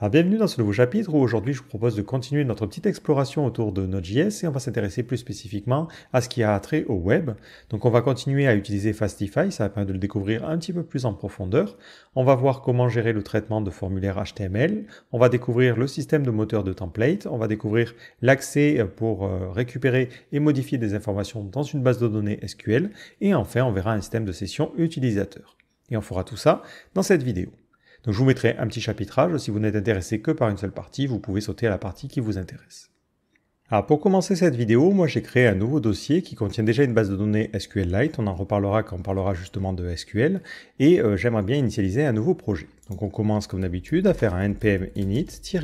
Ah, bienvenue dans ce nouveau chapitre où aujourd'hui je vous propose de continuer notre petite exploration autour de Node.js et on va s'intéresser plus spécifiquement à ce qui a trait au web. Donc on va continuer à utiliser Fastify, ça va permettre de le découvrir un petit peu plus en profondeur. On va voir comment gérer le traitement de formulaires HTML, on va découvrir le système de moteur de template, on va découvrir l'accès pour euh, récupérer et modifier des informations dans une base de données SQL et enfin on verra un système de session utilisateur. Et on fera tout ça dans cette vidéo je vous mettrai un petit chapitrage. Si vous n'êtes intéressé que par une seule partie, vous pouvez sauter à la partie qui vous intéresse. Alors pour commencer cette vidéo, moi j'ai créé un nouveau dossier qui contient déjà une base de données SQLite, on en reparlera quand on parlera justement de SQL, et euh, j'aimerais bien initialiser un nouveau projet. Donc on commence comme d'habitude à faire un npm init-y.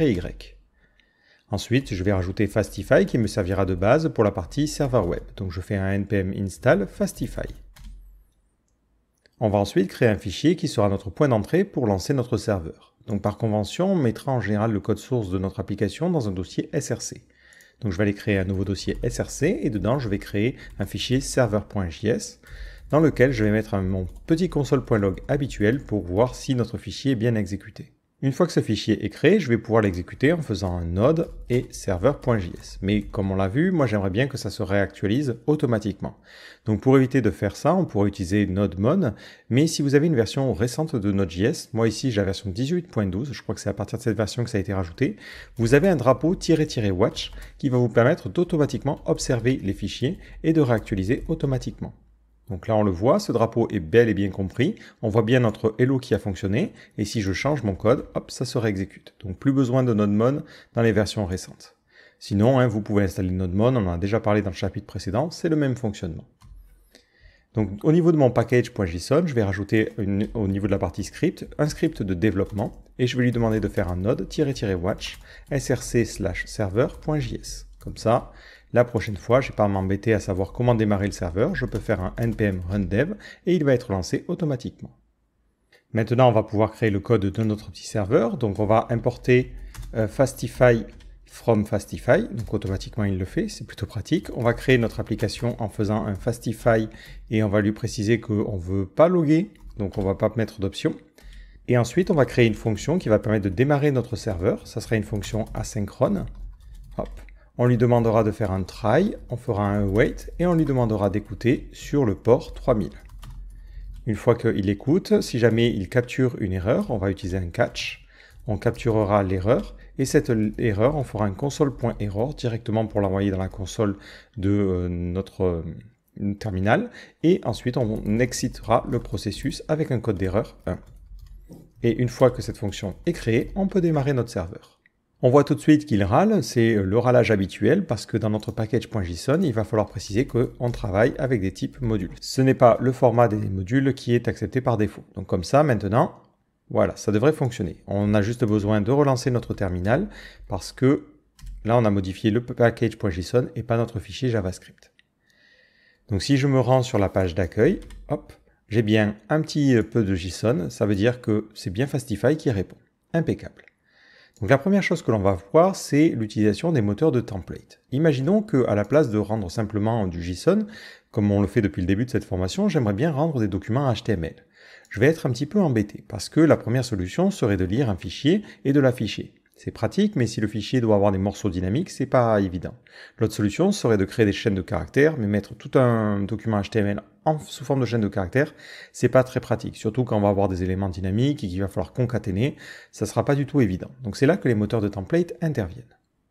Ensuite, je vais rajouter Fastify qui me servira de base pour la partie serveur web. Donc je fais un npm install fastify. On va ensuite créer un fichier qui sera notre point d'entrée pour lancer notre serveur. Donc par convention, on mettra en général le code source de notre application dans un dossier SRC. Donc je vais aller créer un nouveau dossier SRC et dedans je vais créer un fichier serveur.js dans lequel je vais mettre mon petit console.log habituel pour voir si notre fichier est bien exécuté. Une fois que ce fichier est créé, je vais pouvoir l'exécuter en faisant un node et serveur.js. Mais comme on l'a vu, moi j'aimerais bien que ça se réactualise automatiquement. Donc pour éviter de faire ça, on pourrait utiliser NodeMon, mais si vous avez une version récente de Node.js, moi ici j'ai la version 18.12, je crois que c'est à partir de cette version que ça a été rajouté, vous avez un drapeau "-watch" qui va vous permettre d'automatiquement observer les fichiers et de réactualiser automatiquement. Donc là, on le voit, ce drapeau est bel et bien compris. On voit bien notre hello qui a fonctionné. Et si je change mon code, hop, ça se réexécute. Donc plus besoin de NodeMon dans les versions récentes. Sinon, hein, vous pouvez installer NodeMon, on en a déjà parlé dans le chapitre précédent, c'est le même fonctionnement. Donc au niveau de mon package.json, je vais rajouter au niveau de la partie script, un script de développement, et je vais lui demander de faire un node-watch src server.js. Comme ça, la prochaine fois, je vais pas m'embêter à savoir comment démarrer le serveur, je peux faire un npm run dev et il va être lancé automatiquement. Maintenant, on va pouvoir créer le code de notre petit serveur. Donc, on va importer euh, Fastify from Fastify. Donc, automatiquement, il le fait. C'est plutôt pratique. On va créer notre application en faisant un Fastify et on va lui préciser qu'on ne veut pas loguer. Donc, on ne va pas mettre d'option. Et ensuite, on va créer une fonction qui va permettre de démarrer notre serveur. Ça sera une fonction asynchrone. Hop. On lui demandera de faire un try, on fera un wait et on lui demandera d'écouter sur le port 3000. Une fois qu'il écoute, si jamais il capture une erreur, on va utiliser un catch. On capturera l'erreur et cette erreur, on fera un console.error directement pour l'envoyer dans la console de euh, notre euh, terminal et ensuite on excitera le processus avec un code d'erreur 1. Et une fois que cette fonction est créée, on peut démarrer notre serveur. On voit tout de suite qu'il râle, c'est euh, le râlage habituel parce que dans notre package.json, il va falloir préciser qu'on travaille avec des types modules. Ce n'est pas le format des modules qui est accepté par défaut. Donc comme ça, maintenant, voilà, ça devrait fonctionner. On a juste besoin de relancer notre terminal parce que là, on a modifié le package.json et pas notre fichier JavaScript. Donc si je me rends sur la page d'accueil, hop, j'ai bien un petit euh, peu de JSON, ça veut dire que c'est bien Fastify qui répond. Impeccable. Donc la première chose que l'on va voir, c'est l'utilisation des moteurs de template. Imaginons que à la place de rendre simplement du JSON, comme on le fait depuis le début de cette formation, j'aimerais bien rendre des documents HTML. Je vais être un petit peu embêté parce que la première solution serait de lire un fichier et de l'afficher. C'est pratique, mais si le fichier doit avoir des morceaux dynamiques, c'est pas évident. L'autre solution serait de créer des chaînes de caractères, mais mettre tout un document HTML en, sous forme de chaîne de caractères, c'est pas très pratique. Surtout quand on va avoir des éléments dynamiques et qu'il va falloir concaténer, ça sera pas du tout évident. Donc c'est là que les moteurs de template interviennent.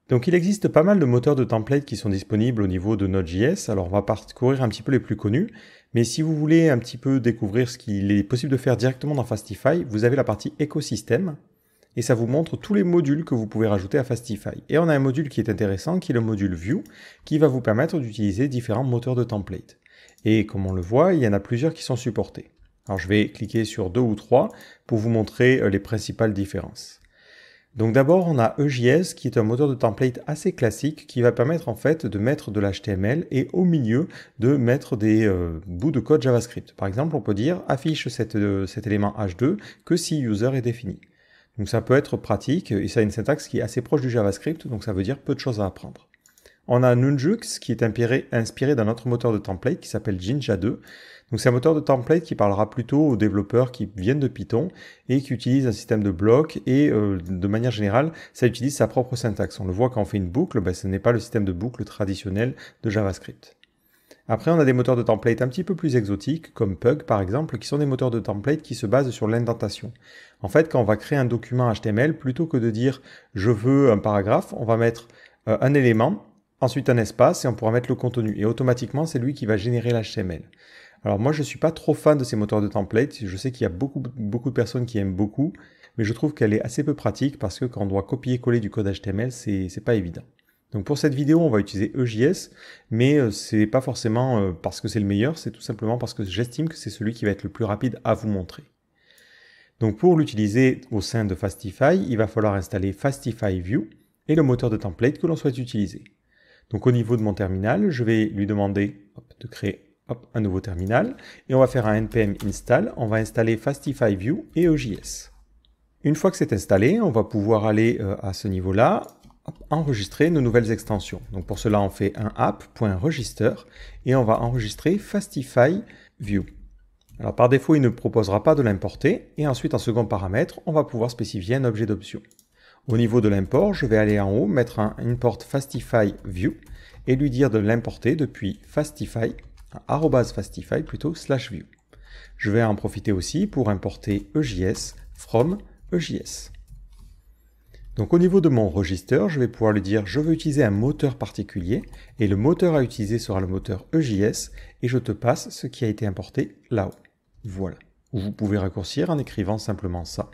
Donc il existe pas mal de moteurs de template qui sont disponibles au niveau de Node.js, alors on va parcourir un petit peu les plus connus, mais si vous voulez un petit peu découvrir ce qu'il est possible de faire directement dans Fastify, vous avez la partie écosystème, et ça vous montre tous les modules que vous pouvez rajouter à Fastify. Et on a un module qui est intéressant, qui est le module View, qui va vous permettre d'utiliser différents moteurs de template. Et comme on le voit, il y en a plusieurs qui sont supportés. Alors je vais cliquer sur deux ou trois pour vous montrer euh, les principales différences. Donc d'abord, on a EJS qui est un moteur de template assez classique qui va permettre en fait de mettre de l'HTML et au milieu de mettre des euh, bouts de code JavaScript. Par exemple, on peut dire affiche euh, cet élément H2 que si user est défini. Donc ça peut être pratique et ça a une syntaxe qui est assez proche du JavaScript, donc ça veut dire peu de choses à apprendre. On a Nunjux qui est inspiré, inspiré d'un autre moteur de template qui s'appelle Jinja 2. Donc c'est un moteur de template qui parlera plutôt aux développeurs qui viennent de Python et qui utilisent un système de blocs et euh, de manière générale, ça utilise sa propre syntaxe. On le voit quand on fait une boucle, ben, ce n'est pas le système de boucle traditionnel de JavaScript. Après, on a des moteurs de template un petit peu plus exotiques, comme Pug par exemple, qui sont des moteurs de template qui se basent sur l'indentation. En fait, quand on va créer un document HTML, plutôt que de dire je veux un paragraphe, on va mettre euh, un élément ensuite un espace et on pourra mettre le contenu. Et automatiquement, c'est lui qui va générer l'HTML. Alors moi, je ne suis pas trop fan de ces moteurs de template. Je sais qu'il y a beaucoup, beaucoup de personnes qui aiment beaucoup, mais je trouve qu'elle est assez peu pratique parce que quand on doit copier-coller du code HTML, c'est pas évident. Donc pour cette vidéo, on va utiliser EJS, mais euh, c'est pas forcément euh, parce que c'est le meilleur, c'est tout simplement parce que j'estime que c'est celui qui va être le plus rapide à vous montrer. Donc pour l'utiliser au sein de Fastify, il va falloir installer Fastify View et le moteur de template que l'on souhaite utiliser. Donc au niveau de mon terminal, je vais lui demander de créer un nouveau terminal et on va faire un npm install, on va installer Fastify View et EJS. Une fois que c'est installé, on va pouvoir aller euh, à ce niveau-là, enregistrer nos nouvelles extensions. Donc pour cela, on fait un app.register et on va enregistrer Fastify View. Alors par défaut, il ne proposera pas de l'importer et ensuite en second paramètre, on va pouvoir spécifier un objet d'option. Au niveau de l'import, je vais aller en haut, mettre un import fastify view et lui dire de l'importer depuis fastify, fastify plutôt, slash view. Je vais en profiter aussi pour importer EJS from EJS. Donc au niveau de mon register, je vais pouvoir lui dire je veux utiliser un moteur particulier et le moteur à utiliser sera le moteur EJS et je te passe ce qui a été importé là-haut. Voilà. Vous pouvez raccourcir en écrivant simplement ça.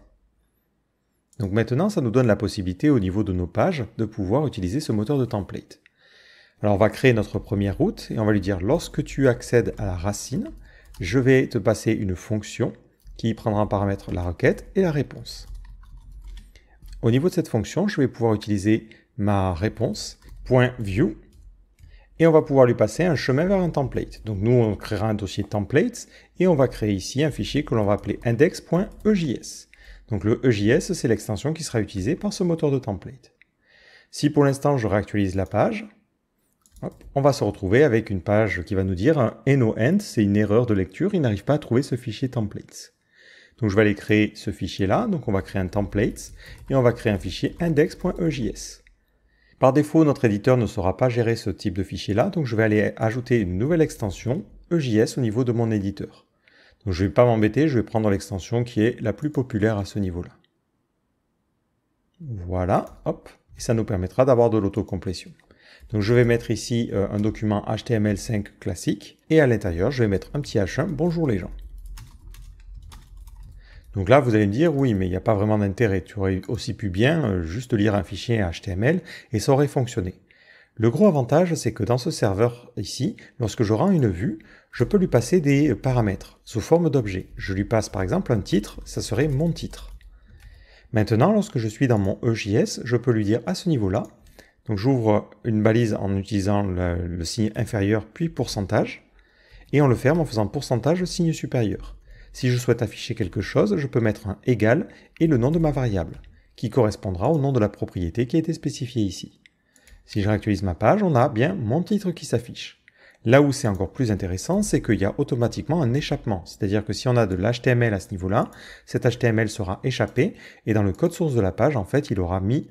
Donc maintenant, ça nous donne la possibilité au niveau de nos pages de pouvoir utiliser ce moteur de template. Alors on va créer notre première route et on va lui dire lorsque tu accèdes à la racine, je vais te passer une fonction qui prendra en paramètre la requête et la réponse. Au niveau de cette fonction, je vais pouvoir utiliser ma réponse .view et on va pouvoir lui passer un chemin vers un template. Donc nous, on créera un dossier templates et on va créer ici un fichier que l'on va appeler index.ejs. Donc le EJS, c'est l'extension qui sera utilisée par ce moteur de template. Si pour l'instant je réactualise la page, on va se retrouver avec une page qui va nous dire un end, c'est une erreur de lecture, il n'arrive pas à trouver ce fichier templates. Donc je vais aller créer ce fichier-là, donc on va créer un template et on va créer un fichier index.ejs. Par défaut, notre éditeur ne saura pas gérer ce type de fichier-là, donc je vais aller ajouter une nouvelle extension, EJS, au niveau de mon éditeur je ne vais pas m'embêter, je vais prendre l'extension qui est la plus populaire à ce niveau-là. Voilà, hop, et ça nous permettra d'avoir de l'autocomplétion. Donc je vais mettre ici euh, un document HTML5 classique, et à l'intérieur, je vais mettre un petit H1, bonjour les gens. Donc là, vous allez me dire, oui, mais il n'y a pas vraiment d'intérêt. Tu aurais aussi pu bien euh, juste lire un fichier HTML et ça aurait fonctionné. Le gros avantage, c'est que dans ce serveur ici, lorsque je rends une vue, je peux lui passer des paramètres sous forme d'objet. Je lui passe par exemple un titre, ça serait mon titre. Maintenant, lorsque je suis dans mon EJS, je peux lui dire à ce niveau-là, donc j'ouvre une balise en utilisant le, signe inférieur puis pourcentage, et on le ferme en faisant pourcentage signe supérieur. Si je souhaite afficher quelque chose, je peux mettre un égal et le nom de ma variable, qui correspondra au nom de la propriété qui a été spécifiée ici. Si je réactualise ma page, on a bien mon titre qui s'affiche. Là où c'est encore plus intéressant, c'est qu'il y a automatiquement un échappement. C'est-à-dire que si on a de l'HTML à ce niveau-là, cet HTML sera échappé et dans le code source de la page, en fait, il aura mis,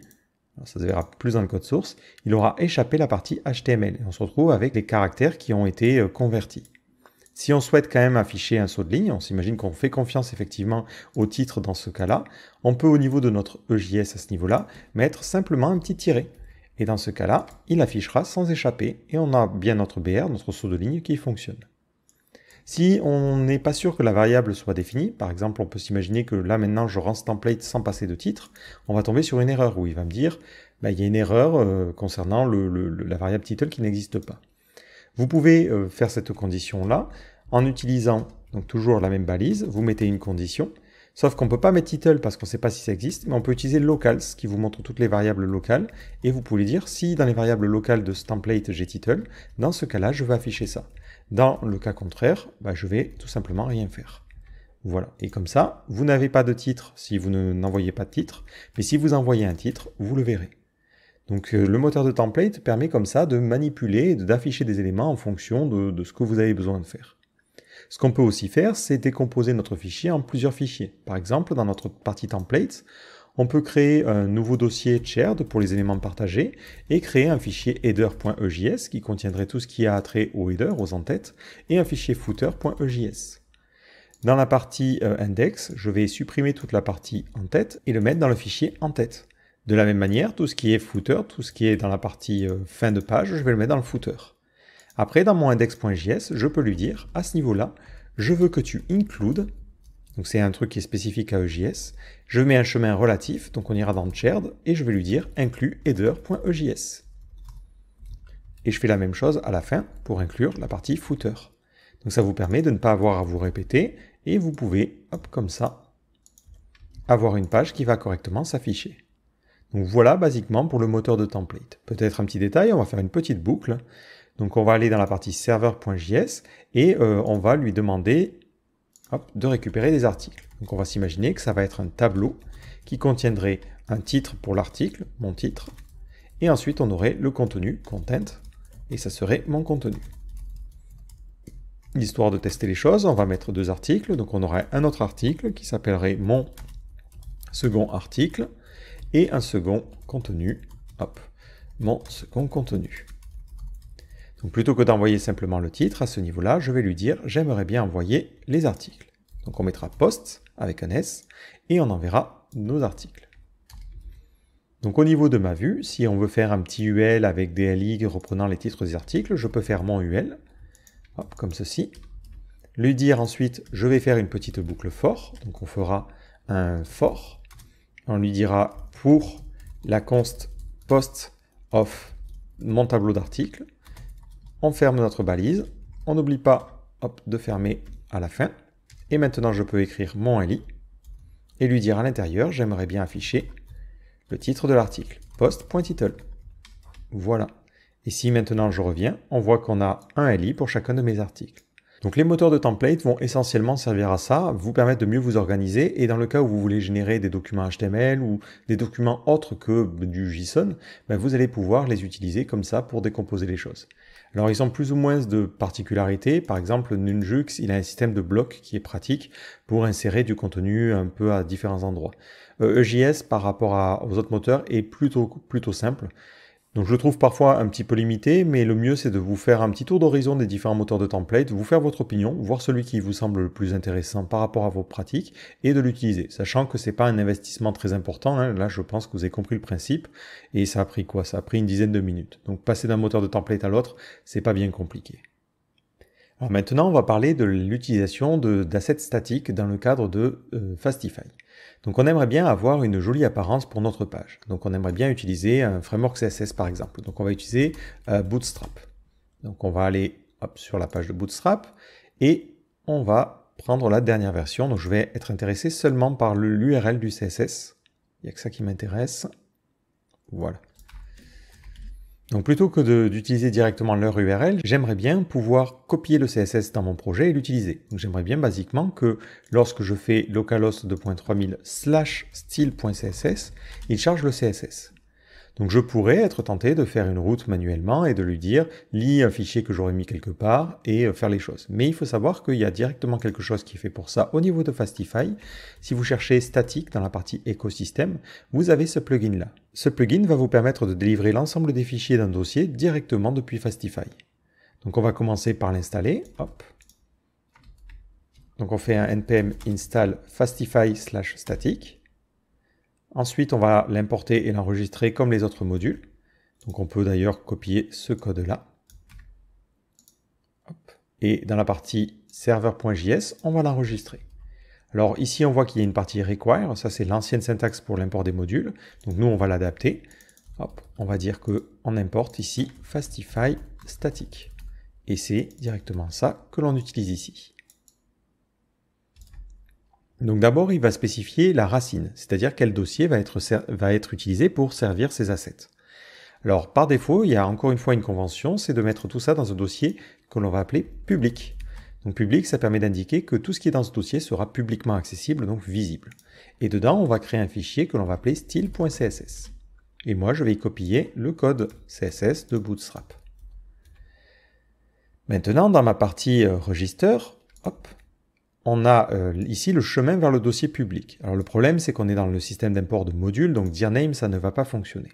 ça se verra plus dans le code source, il aura échappé la partie HTML. Et on se retrouve avec les caractères qui ont été euh, convertis. Si on souhaite quand même afficher un saut de ligne, on s'imagine qu'on fait confiance effectivement au titre dans ce cas-là, on peut au niveau de notre EJS à ce niveau-là mettre simplement un petit tiret. Et dans ce cas-là, il affichera sans échapper et on a bien notre BR, notre saut de ligne qui fonctionne. Si on n'est pas sûr que la variable soit définie, par exemple on peut s'imaginer que là maintenant je rends ce template sans passer de titre, on va tomber sur une erreur où il va me dire bah, il y a une erreur euh, concernant la variable title qui n'existe pas. Vous pouvez euh, faire cette condition là en utilisant donc toujours la même balise, vous mettez une condition, Sauf qu'on ne peut pas mettre title parce qu'on ne sait pas si ça existe, mais on peut utiliser locals qui vous montre toutes les variables locales et vous pouvez dire si dans les variables locales de ce template j'ai title, dans ce cas-là je vais afficher ça. Dans le cas contraire, bah, je vais tout simplement rien faire. Voilà, et comme ça, vous n'avez pas de titre si vous n'envoyez pas de titre, mais si vous envoyez un titre, vous le verrez. Donc euh, le moteur de template permet comme ça de manipuler et d'afficher des éléments en fonction de ce que vous avez besoin de faire. Ce qu'on peut aussi faire, c'est décomposer notre fichier en plusieurs fichiers. Par exemple, dans notre partie templates, on peut créer un nouveau dossier shared pour les éléments partagés et créer un fichier header.ejs qui contiendrait tout ce qui a trait au header, aux entêtes, et un fichier footer.ejs. Dans la partie euh, index, je vais supprimer toute la partie en tête et le mettre dans le fichier en tête. De la même manière, tout ce qui est footer, tout ce qui est dans la partie euh, fin de page, je vais le mettre dans le footer. Après, dans mon index.js, je peux lui dire, à ce niveau-là, je veux que tu includes, donc c'est un truc qui est spécifique à EJS, je mets un chemin relatif, donc on ira dans shared, et je vais lui dire inclus header.ejs. Et je fais la même chose à la fin pour inclure la partie footer. Donc ça vous permet de ne pas avoir à vous répéter, et vous pouvez, hop, comme ça, avoir une page qui va correctement s'afficher. Donc voilà basiquement pour le moteur de template. Peut-être un petit détail, on va faire une petite boucle. Donc on va aller dans la partie serveur.js et euh, on va lui demander de récupérer des articles. Donc on va s'imaginer que ça va être un tableau qui contiendrait un titre pour l'article, mon titre, et ensuite on aurait le contenu, content, et ça serait mon contenu. L'histoire de tester les choses, on va mettre deux articles, donc on aurait un autre article qui s'appellerait mon second article, et un second contenu, hop, mon second contenu. Donc plutôt que d'envoyer simplement le titre, à ce niveau-là, je vais lui dire « J'aimerais bien envoyer les articles ». Donc on mettra « Post » avec un S, et on enverra nos articles. Donc au niveau de ma vue, si on veut faire un petit UL avec des LI reprenant les titres des articles, je peux faire mon UL, comme ceci. Lui dire ensuite « Je vais faire une petite boucle for », donc on fera un for. On lui dira « Pour la const post of mon tableau d'articles », on ferme notre balise. On n'oublie pas hop, de fermer à la fin. Et maintenant, je peux écrire mon li et lui dire à l'intérieur, j'aimerais bien afficher le titre de l'article, post.title. Voilà. Et si maintenant je reviens, on voit qu'on a un LI pour chacun de mes articles. Donc les moteurs de template vont essentiellement servir à ça, vous permettre de mieux vous organiser et dans le cas où vous voulez générer des documents HTML ou des documents autres que du JSON, ben, vous allez pouvoir les utiliser comme ça pour décomposer les choses. Alors ils ont plus ou moins de particularités. Par exemple, Nunjux, il a un système de blocs qui est pratique pour insérer du contenu un peu à différents endroits. EJS euh, e par rapport aux autres moteurs est plutôt simple. Donc je le trouve parfois un petit peu limité, mais le mieux c'est de vous faire un petit tour d'horizon des différents moteurs de template, vous faire votre opinion, voir celui qui vous semble le plus intéressant par rapport à vos pratiques et de l'utiliser, sachant que ce n'est pas un investissement très important. Hein. Là, je pense que vous avez compris le principe et ça a pris quoi Ça a pris une dizaine de minutes. Donc passer d'un moteur de template à l'autre, c'est pas bien compliqué. Alors maintenant, on va parler de l'utilisation d'assets statiques dans le cadre de euh, Fastify. Donc on aimerait bien avoir une jolie apparence pour notre page. Donc on aimerait bien utiliser un framework CSS par exemple. Donc on va utiliser euh, Bootstrap. Donc on va aller sur la page de Bootstrap et on va prendre la dernière version. Donc je vais être intéressé seulement par l'URL du CSS. Il n'y a que ça qui m'intéresse. Voilà. Donc plutôt que d'utiliser directement leur URL, j'aimerais bien pouvoir copier le CSS dans mon projet et l'utiliser. J'aimerais bien basiquement que lorsque je fais localhost 2.3000 slash style.css, il charge le CSS. Donc je pourrais être tenté de faire une route manuellement et de lui dire lis un fichier que j'aurais mis quelque part et euh, faire les choses. Mais il faut savoir qu'il y a directement quelque chose qui est fait pour ça au niveau de Fastify. Si vous cherchez statique dans la partie écosystème, vous avez ce plugin là. Ce plugin va vous permettre de délivrer l'ensemble des fichiers d'un dossier directement depuis Fastify. Donc on va commencer par l'installer. Hop. Donc on fait un npm install fastify slash static. Ensuite, on va l'importer et l'enregistrer comme les autres modules. Donc on peut d'ailleurs copier ce code-là. Et dans la partie server.js, on va l'enregistrer. Alors ici, on voit qu'il y a une partie require. Ça, c'est l'ancienne syntaxe pour l'import des modules. Donc nous, on va l'adapter. on va dire qu'on importe ici fastify static. Et c'est directement ça que l'on utilise ici. Donc d'abord, il va spécifier la racine, c'est-à-dire quel dossier va être, va être utilisé pour servir ces assets. Alors par défaut, il y a encore une fois une convention, c'est de mettre tout ça dans un dossier que l'on va appeler public. Donc public, ça permet d'indiquer que tout ce qui est dans ce dossier sera publiquement accessible, donc visible. Et dedans, on va créer un fichier que l'on va appeler style.css. Et moi, je vais y copier le code CSS de Bootstrap. Maintenant, dans ma partie euh, register, hop, on a euh, ici le chemin vers le dossier public. Alors le problème, c'est qu'on est dans le système d'import de modules, donc dire name, ça ne va pas fonctionner.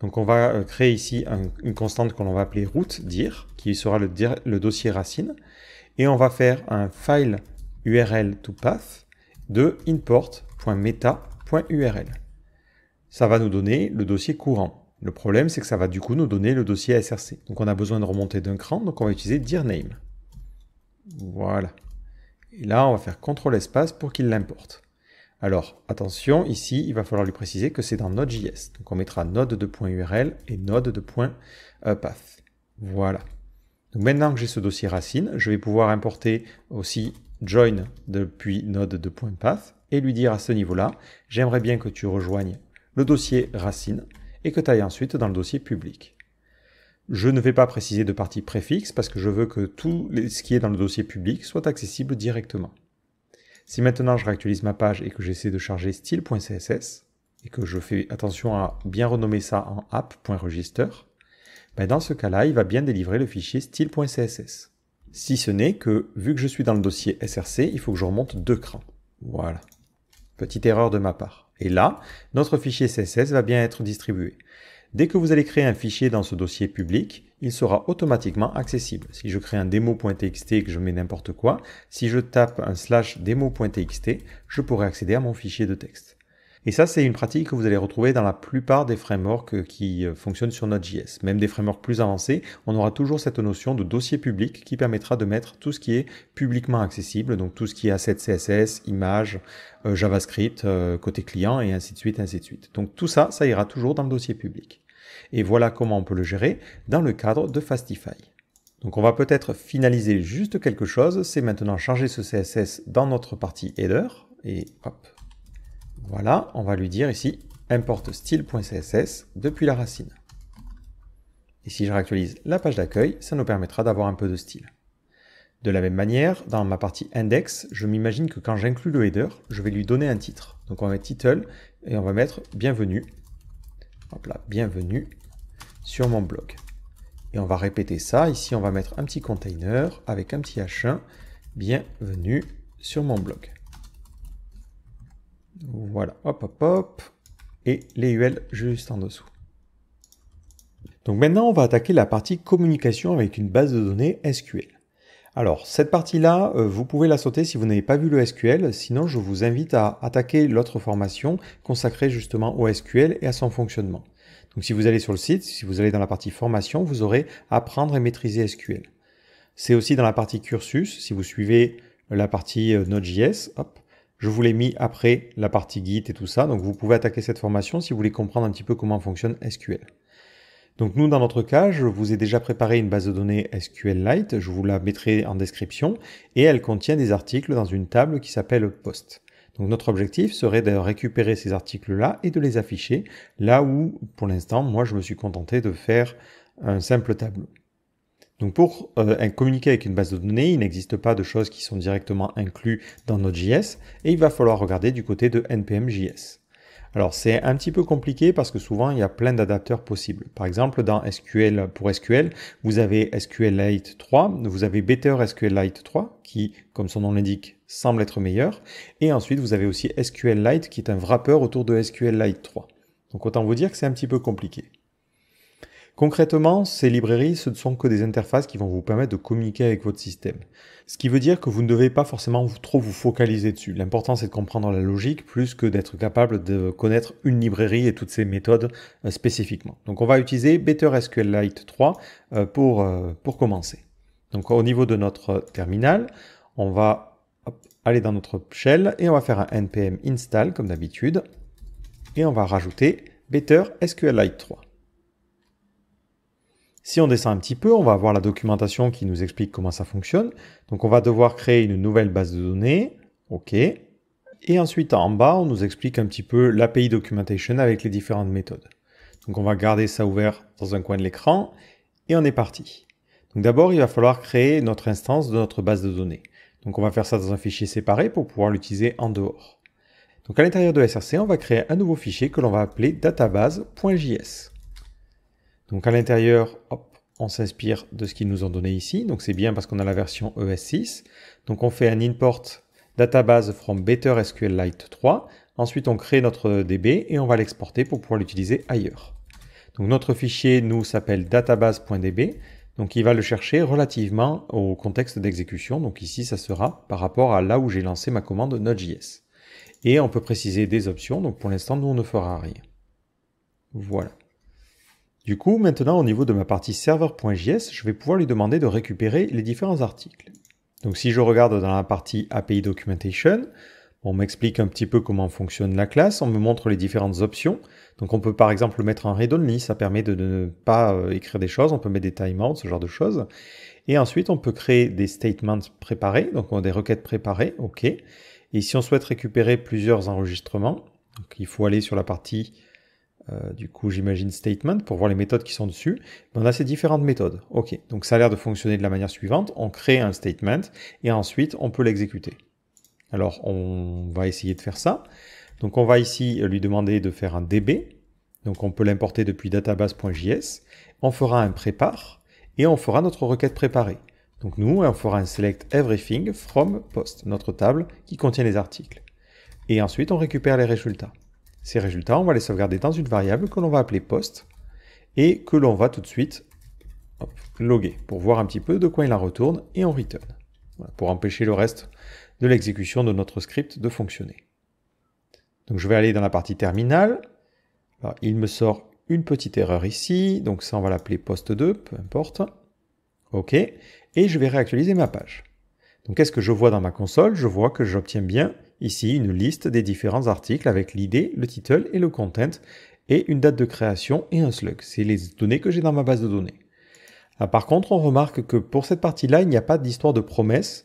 Donc on va euh, créer ici une constante qu'on va appeler route dir, qui sera le, le, dossier racine, et on va faire un file url to path de import.meta.url. Ça va nous donner le dossier courant. Le problème, c'est que ça va du coup nous donner le dossier SRC. Donc on a besoin de remonter d'un cran, donc on va utiliser dir name. Voilà. Et là, on va faire contrôle espace pour qu'il l'importe. Alors, attention, ici, il va falloir lui préciser que c'est dans Node.js. Donc, on mettra node de URL et node de path. Voilà. Donc, maintenant que j'ai ce dossier racine, je vais pouvoir importer aussi join depuis node de path et lui dire à ce niveau-là, j'aimerais bien que tu rejoignes le dossier racine et que tu ailles ensuite dans le dossier public. Je ne vais pas préciser de partie préfixe parce que je veux que tout ce qui est dans le dossier public soit accessible directement. Si maintenant je réactualise ma page et que j'essaie de charger style.css et que je fais attention à bien renommer ça en app.register, ben dans ce cas-là, il va bien délivrer le fichier style.css. Si ce n'est que, vu que je suis dans le dossier src, il faut que je remonte deux crans. Voilà. Petite erreur de ma part. Et là, notre fichier CSS va bien être distribué. Dès que vous allez créer un fichier dans ce dossier public, il sera automatiquement accessible. Si je crée un demo.txt et que je mets n'importe quoi, si je tape un slash demo.txt, je pourrai accéder à mon fichier de texte. Et ça, c'est une pratique que vous allez retrouver dans la plupart des frameworks qui euh, fonctionnent sur Node.js. Même des frameworks plus avancés, on aura toujours cette notion de dossier public qui permettra de mettre tout ce qui est publiquement accessible, donc tout ce qui est asset CSS, images, euh, JavaScript, euh, côté client, et ainsi de suite, ainsi de suite. Donc tout ça, ça ira toujours dans le dossier public et voilà comment on peut le gérer dans le cadre de Fastify. Donc on va peut-être finaliser juste quelque chose, c'est maintenant charger ce CSS dans notre partie header, et hop, voilà, on va lui dire ici import style.css depuis la racine. Et si je réactualise la page d'accueil, ça nous permettra d'avoir un peu de style. De la même manière, dans ma partie index, je m'imagine que quand j'inclus le header, je vais lui donner un titre. Donc on va mettre title et on va mettre bienvenue Hop bienvenue sur mon blog. Et on va répéter ça. Ici, on va mettre un petit container avec un petit H1. Bienvenue sur mon blog. Voilà, hop, hop, hop. Et les UL juste en dessous. Donc maintenant, on va attaquer la partie communication avec une base de données SQL. Alors, cette partie-là, euh, vous pouvez la sauter si vous n'avez pas vu le SQL, sinon je vous invite à attaquer l'autre formation consacrée justement au SQL et à son fonctionnement. Donc si vous allez sur le site, si vous allez dans la partie formation, vous aurez apprendre et maîtriser SQL. C'est aussi dans la partie cursus, si vous suivez la partie euh, Node.js, hop, je vous l'ai mis après la partie Git et tout ça, donc vous pouvez attaquer cette formation si vous voulez comprendre un petit peu comment fonctionne SQL. Donc nous, dans notre cas, je vous ai déjà préparé une base de données SQLite, je vous la mettrai en description, et elle contient des articles dans une table qui s'appelle Post. Donc notre objectif serait de récupérer ces articles-là et de les afficher, là où, pour l'instant, moi, je me suis contenté de faire un simple tableau. Donc pour euh, communiquer avec une base de données, il n'existe pas de choses qui sont directement incluses dans notre JS, et il va falloir regarder du côté de npm.js. Alors c'est un petit peu compliqué parce que souvent il y a plein d'adapteurs possibles. Par exemple dans SQL pour SQL, vous avez SQLite 3, vous avez Better SQLite 3 qui, comme son nom l'indique, semble être meilleur. Et ensuite vous avez aussi SQLite qui est un wrapper autour de SQLite 3. Donc autant vous dire que c'est un petit peu compliqué. Concrètement, ces librairies, ce ne sont que des interfaces qui vont vous permettre de communiquer avec votre système. Ce qui veut dire que vous ne devez pas forcément trop vous focaliser dessus. L'important, c'est de comprendre la logique plus que d'être capable de connaître une librairie et toutes ses méthodes euh, spécifiquement. Donc, on va utiliser Better SQLite 3 euh, pour, euh, pour commencer. Donc, au niveau de notre terminal, on va aller dans notre shell et on va faire un npm install comme d'habitude. Et on va rajouter Better SQLite 3. Si on descend un petit peu, on va avoir la documentation qui nous explique comment ça fonctionne. Donc on va devoir créer une nouvelle base de données. OK. Et ensuite, en bas, on nous explique un petit peu l'API Documentation avec les différentes méthodes. Donc on va garder ça ouvert dans un coin de l'écran et on est parti. Donc d'abord, il va falloir créer notre instance de notre base de données. Donc on va faire ça dans un fichier séparé pour pouvoir l'utiliser en dehors. Donc à l'intérieur de SRC, on va créer un nouveau fichier que l'on va appeler database.js. Donc à l'intérieur, hop, on s'inspire de ce qu'ils nous ont donné ici. Donc c'est bien parce qu'on a la version ES6. Donc on fait un import database from Better SQLite 3. Ensuite, on crée notre DB et on va l'exporter pour pouvoir l'utiliser ailleurs. Donc notre fichier, nous, s'appelle database.db. Donc il va le chercher relativement au contexte d'exécution. Donc ici, ça sera par rapport à là où j'ai lancé ma commande Node.js. Et on peut préciser des options. Donc pour l'instant, nous, on ne fera rien. Voilà. Du coup, maintenant au niveau de ma partie server.js, je vais pouvoir lui demander de récupérer les différents articles. Donc si je regarde dans la partie API Documentation, on m'explique un petit peu comment fonctionne la classe, on me montre les différentes options. Donc on peut par exemple mettre en read only, ça permet de ne pas euh, écrire des choses, on peut mettre des timeouts, ce genre de choses. Et ensuite on peut créer des statements préparés, donc on euh, a des requêtes préparées, ok. Et si on souhaite récupérer plusieurs enregistrements, il faut aller sur la partie euh, du coup, j'imagine statement pour voir les méthodes qui sont dessus. on a ces différentes méthodes. OK, donc ça a l'air de fonctionner de la manière suivante. On crée un statement et ensuite on peut l'exécuter. Alors on va essayer de faire ça. Donc on va ici lui demander de faire un DB. Donc on peut l'importer depuis database.js. On fera un prépare et on fera notre requête préparée. Donc nous, on fera un select everything from post, notre table qui contient les articles. Et ensuite, on récupère les résultats. Ces résultats, on va les sauvegarder dans une variable que l'on va appeler post et que l'on va tout de suite hop, loguer pour voir un petit peu de quoi il en retourne et on return pour empêcher le reste de l'exécution de notre script de fonctionner. Donc je vais aller dans la partie terminale. il me sort une petite erreur ici, donc ça on va l'appeler post 2, peu importe. OK, et je vais réactualiser ma page. Donc qu'est-ce que je vois dans ma console Je vois que j'obtiens bien Ici, une liste des différents articles avec l'idée, le title et le content, et une date de création et un slug. C'est les données que j'ai dans ma base de données. Ah, par contre, on remarque que pour cette partie-là, il n'y a pas d'histoire de promesses.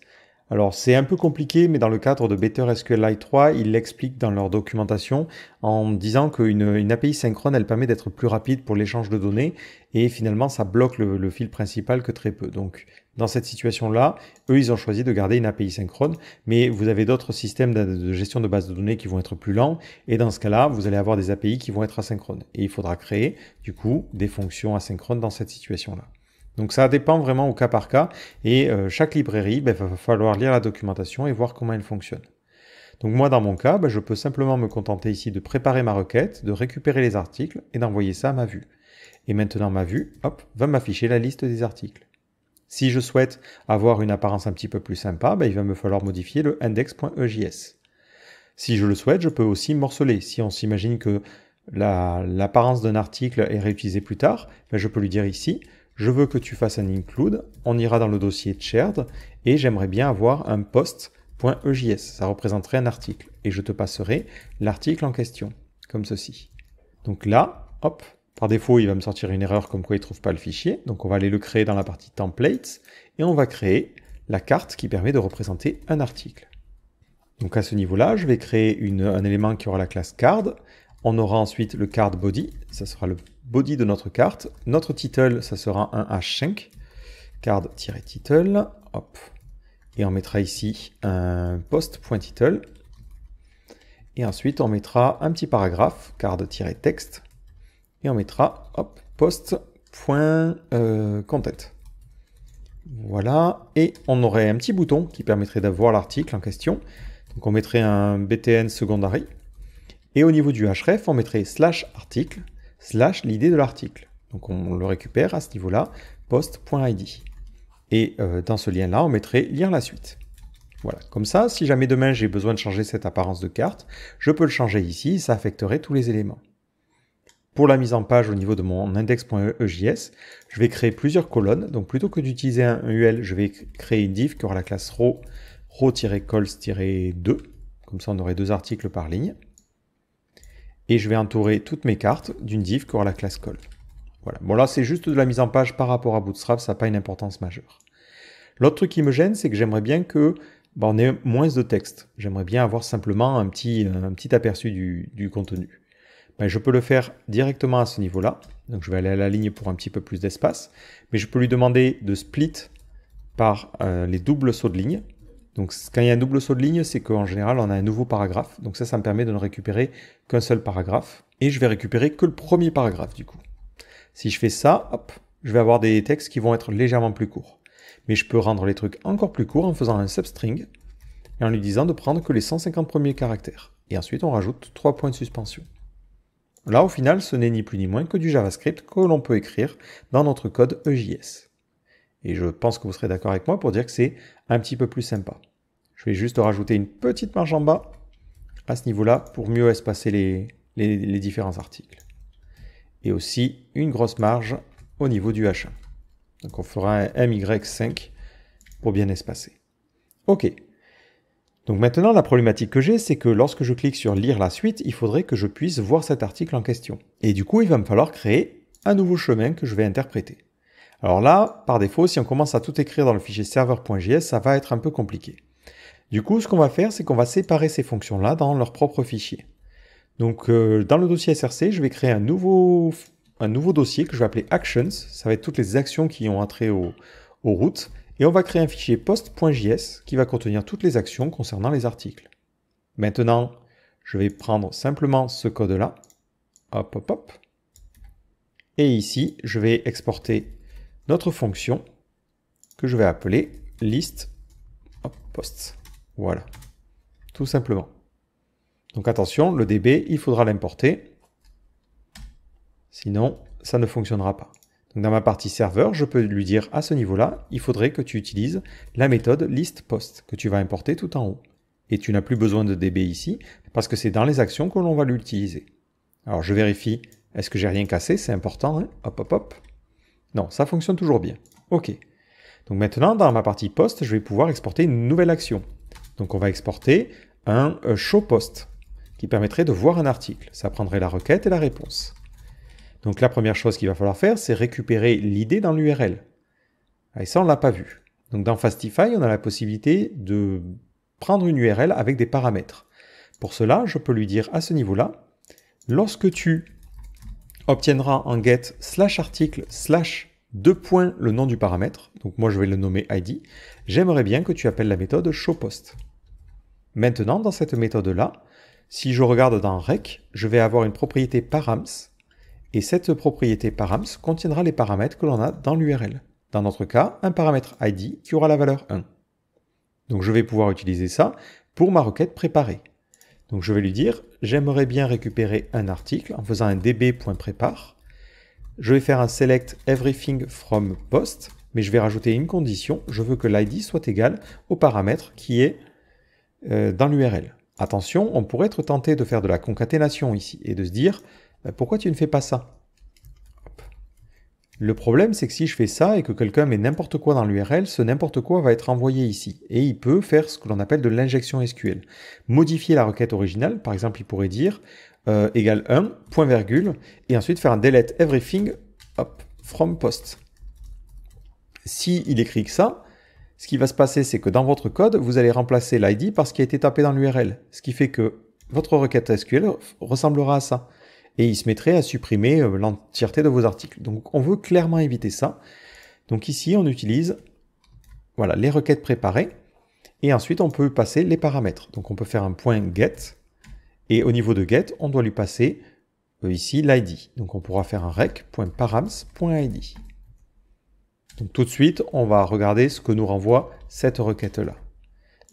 Alors c'est un peu compliqué, mais dans le cadre de Better SQLite 3, ils l'expliquent dans leur documentation en disant qu'une API synchrone, elle permet d'être plus rapide pour l'échange de données, et finalement ça bloque le, fil principal que très peu. Donc dans cette situation-là, eux, ils ont choisi de garder une API synchrone, mais vous avez d'autres systèmes de, de gestion de base de données qui vont être plus lents, et dans ce cas-là, vous allez avoir des API qui vont être asynchrones, et il faudra créer du coup des fonctions asynchrones dans cette situation-là. Donc ça dépend vraiment au cas par cas et euh, chaque librairie, il ben, va falloir lire la documentation et voir comment elle fonctionne. Donc moi dans mon cas, ben, je peux simplement me contenter ici de préparer ma requête, de récupérer les articles et d'envoyer ça à ma vue. Et maintenant ma vue, hop, va m'afficher la liste des articles. Si je souhaite avoir une apparence un petit peu plus sympa, ben, il va me falloir modifier le index.ejs. Si je le souhaite, je peux aussi morceler. Si on s'imagine que l'apparence d'un article est réutilisée plus tard, je peux lui dire ici, je veux que tu fasses un include, on ira dans le dossier shared, et j'aimerais bien avoir un post.ejs, ça représenterait un article, et je te passerai l'article en question, comme ceci. Donc là, hop, par défaut, il va me sortir une erreur comme quoi il ne trouve pas le fichier, donc on va aller le créer dans la partie templates, et on va créer la carte qui permet de représenter un article. Donc à ce niveau-là, je vais créer un élément qui aura la classe card, on aura ensuite le card body, ça sera le body de notre carte. Notre title, ça sera un H5, card-title, hop. Et on mettra ici un post.title. Et ensuite, on mettra un petit paragraphe, card-texte. Et on mettra, hop, post.content. Euh, voilà, et on aurait un petit bouton qui permettrait d'avoir l'article en question. Donc on mettrait un BTN secondary et au niveau du href, on mettrait slash article, slash l'idée de l'article. Donc on le récupère à ce niveau-là, post.id. Et euh, dans ce lien-là, on mettrait lire la suite. Voilà, comme ça, si jamais demain j'ai besoin de changer cette apparence de carte, je peux le changer ici, ça affecterait tous les éléments. Pour la mise en page au niveau de mon index.ejs, je vais créer plusieurs colonnes. Donc plutôt que d'utiliser un UL, je vais créer une div qui aura la classe row, row-cols-2. Comme ça, on aurait deux articles par ligne et je vais entourer toutes mes cartes d'une div qui aura la classe call. Voilà. Bon là, c'est juste de la mise en page par rapport à Bootstrap, ça n'a pas une importance majeure. L'autre truc qui me gêne, c'est que j'aimerais bien que bah, on ait moins de texte. J'aimerais bien avoir simplement un petit, un petit aperçu du, du contenu. Ben, je peux le faire directement à ce niveau-là. Donc je vais aller à la ligne pour un petit peu plus d'espace. Mais je peux lui demander de split par euh, les doubles sauts de ligne. Donc quand il y a un double saut de ligne, c'est qu'en général, on a un nouveau paragraphe. Donc ça, ça me permet de ne récupérer qu'un seul paragraphe. Et je vais récupérer que le premier paragraphe du coup. Si je fais ça, hop, je vais avoir des textes qui vont être légèrement plus courts. Mais je peux rendre les trucs encore plus courts en faisant un substring et en lui disant de prendre que les 150 premiers caractères. Et ensuite, on rajoute 3 points de suspension. Là, au final, ce n'est ni plus ni moins que du JavaScript que l'on peut écrire dans notre code EJS. Et je pense que vous serez d'accord avec moi pour dire que c'est un petit peu plus sympa. Je vais juste rajouter une petite marge en bas à ce niveau-là pour mieux espacer les, différents articles. Et aussi une grosse marge au niveau du H1. Donc on fera un MY5 pour bien espacer. OK. Donc maintenant, la problématique que j'ai, c'est que lorsque je clique sur lire la suite, il faudrait que je puisse voir cet article en question. Et du coup, il va me falloir créer un nouveau chemin que je vais interpréter. Alors là, par défaut, si on commence à tout écrire dans le fichier server.js, ça va être un peu compliqué. Du coup, ce qu'on va faire, c'est qu'on va séparer ces fonctions-là dans leur propre fichier. Donc, euh, dans le dossier SRC, je vais créer un nouveau, un nouveau dossier que je vais appeler Actions. Ça va être toutes les actions qui ont entré au, aux routes. Et on va créer un fichier post.js qui va contenir toutes les actions concernant les articles. Maintenant, je vais prendre simplement ce code-là. Hop, hop, hop. Et ici, je vais exporter notre fonction que je vais appeler list Voilà, tout simplement. Donc attention, le DB, il faudra l'importer. Sinon, ça ne fonctionnera pas. dans ma partie serveur, je peux lui dire à ce niveau-là, il faudrait que tu utilises la méthode post que tu vas importer tout en haut. Et tu n'as plus besoin de DB ici parce que c'est dans les actions que l'on va l'utiliser. Alors je vérifie, est-ce que j'ai rien cassé C'est important. Hein. hop, hop, hop. Non, ça fonctionne toujours bien. OK. Donc maintenant, dans ma partie post, je vais pouvoir exporter une nouvelle action. Donc on va exporter un euh, show post qui permettrait de voir un article. Ça prendrait la requête et la réponse. Donc la première chose qu'il va falloir faire, c'est récupérer l'idée dans l'URL. Ah, et ça, on ne l'a pas vu. Donc dans Fastify, on a la possibilité de prendre une URL avec des paramètres. Pour cela, je peux lui dire à ce niveau-là, lorsque tu obtiendra en get slash article slash deux points le nom du paramètre, donc moi je vais le nommer ID, j'aimerais bien que tu appelles la méthode showPost. Maintenant, dans cette méthode-là, si je regarde dans rec, je vais avoir une propriété params, et cette propriété params contiendra les paramètres que l'on a dans l'URL. Dans notre cas, un paramètre ID qui aura la valeur 1. Donc je vais pouvoir utiliser ça pour ma requête préparée. Donc je vais lui dire, j'aimerais bien récupérer un article en faisant un db.prepare. Je vais faire un select everything from post, mais je vais rajouter une condition, je veux que l'id soit égal au paramètre qui est euh, dans l'URL. Attention, on pourrait être tenté de faire de la concaténation ici et de se dire, euh, pourquoi tu ne fais pas ça le problème, c'est que si je fais ça et que quelqu'un met n'importe quoi dans l'URL, ce n'importe quoi va être envoyé ici. Et il peut faire ce que l'on appelle de l'injection SQL. Modifier la requête originale, par exemple, il pourrait dire euh, égale 1, point virgule, et ensuite faire un delete everything from post. Si il écrit que ça, ce qui va se passer, c'est que dans votre code, vous allez remplacer l'ID par ce qui a été tapé dans l'URL. Ce qui fait que votre requête SQL ressemblera à ça et il se mettrait à supprimer euh, l'entièreté de vos articles. Donc on veut clairement éviter ça. Donc ici, on utilise voilà, les requêtes préparées, et ensuite on peut passer les paramètres. Donc on peut faire un point get, et au niveau de get, on doit lui passer euh, ici l'id. Donc on pourra faire un rec.params.id. Donc tout de suite, on va regarder ce que nous renvoie cette requête-là.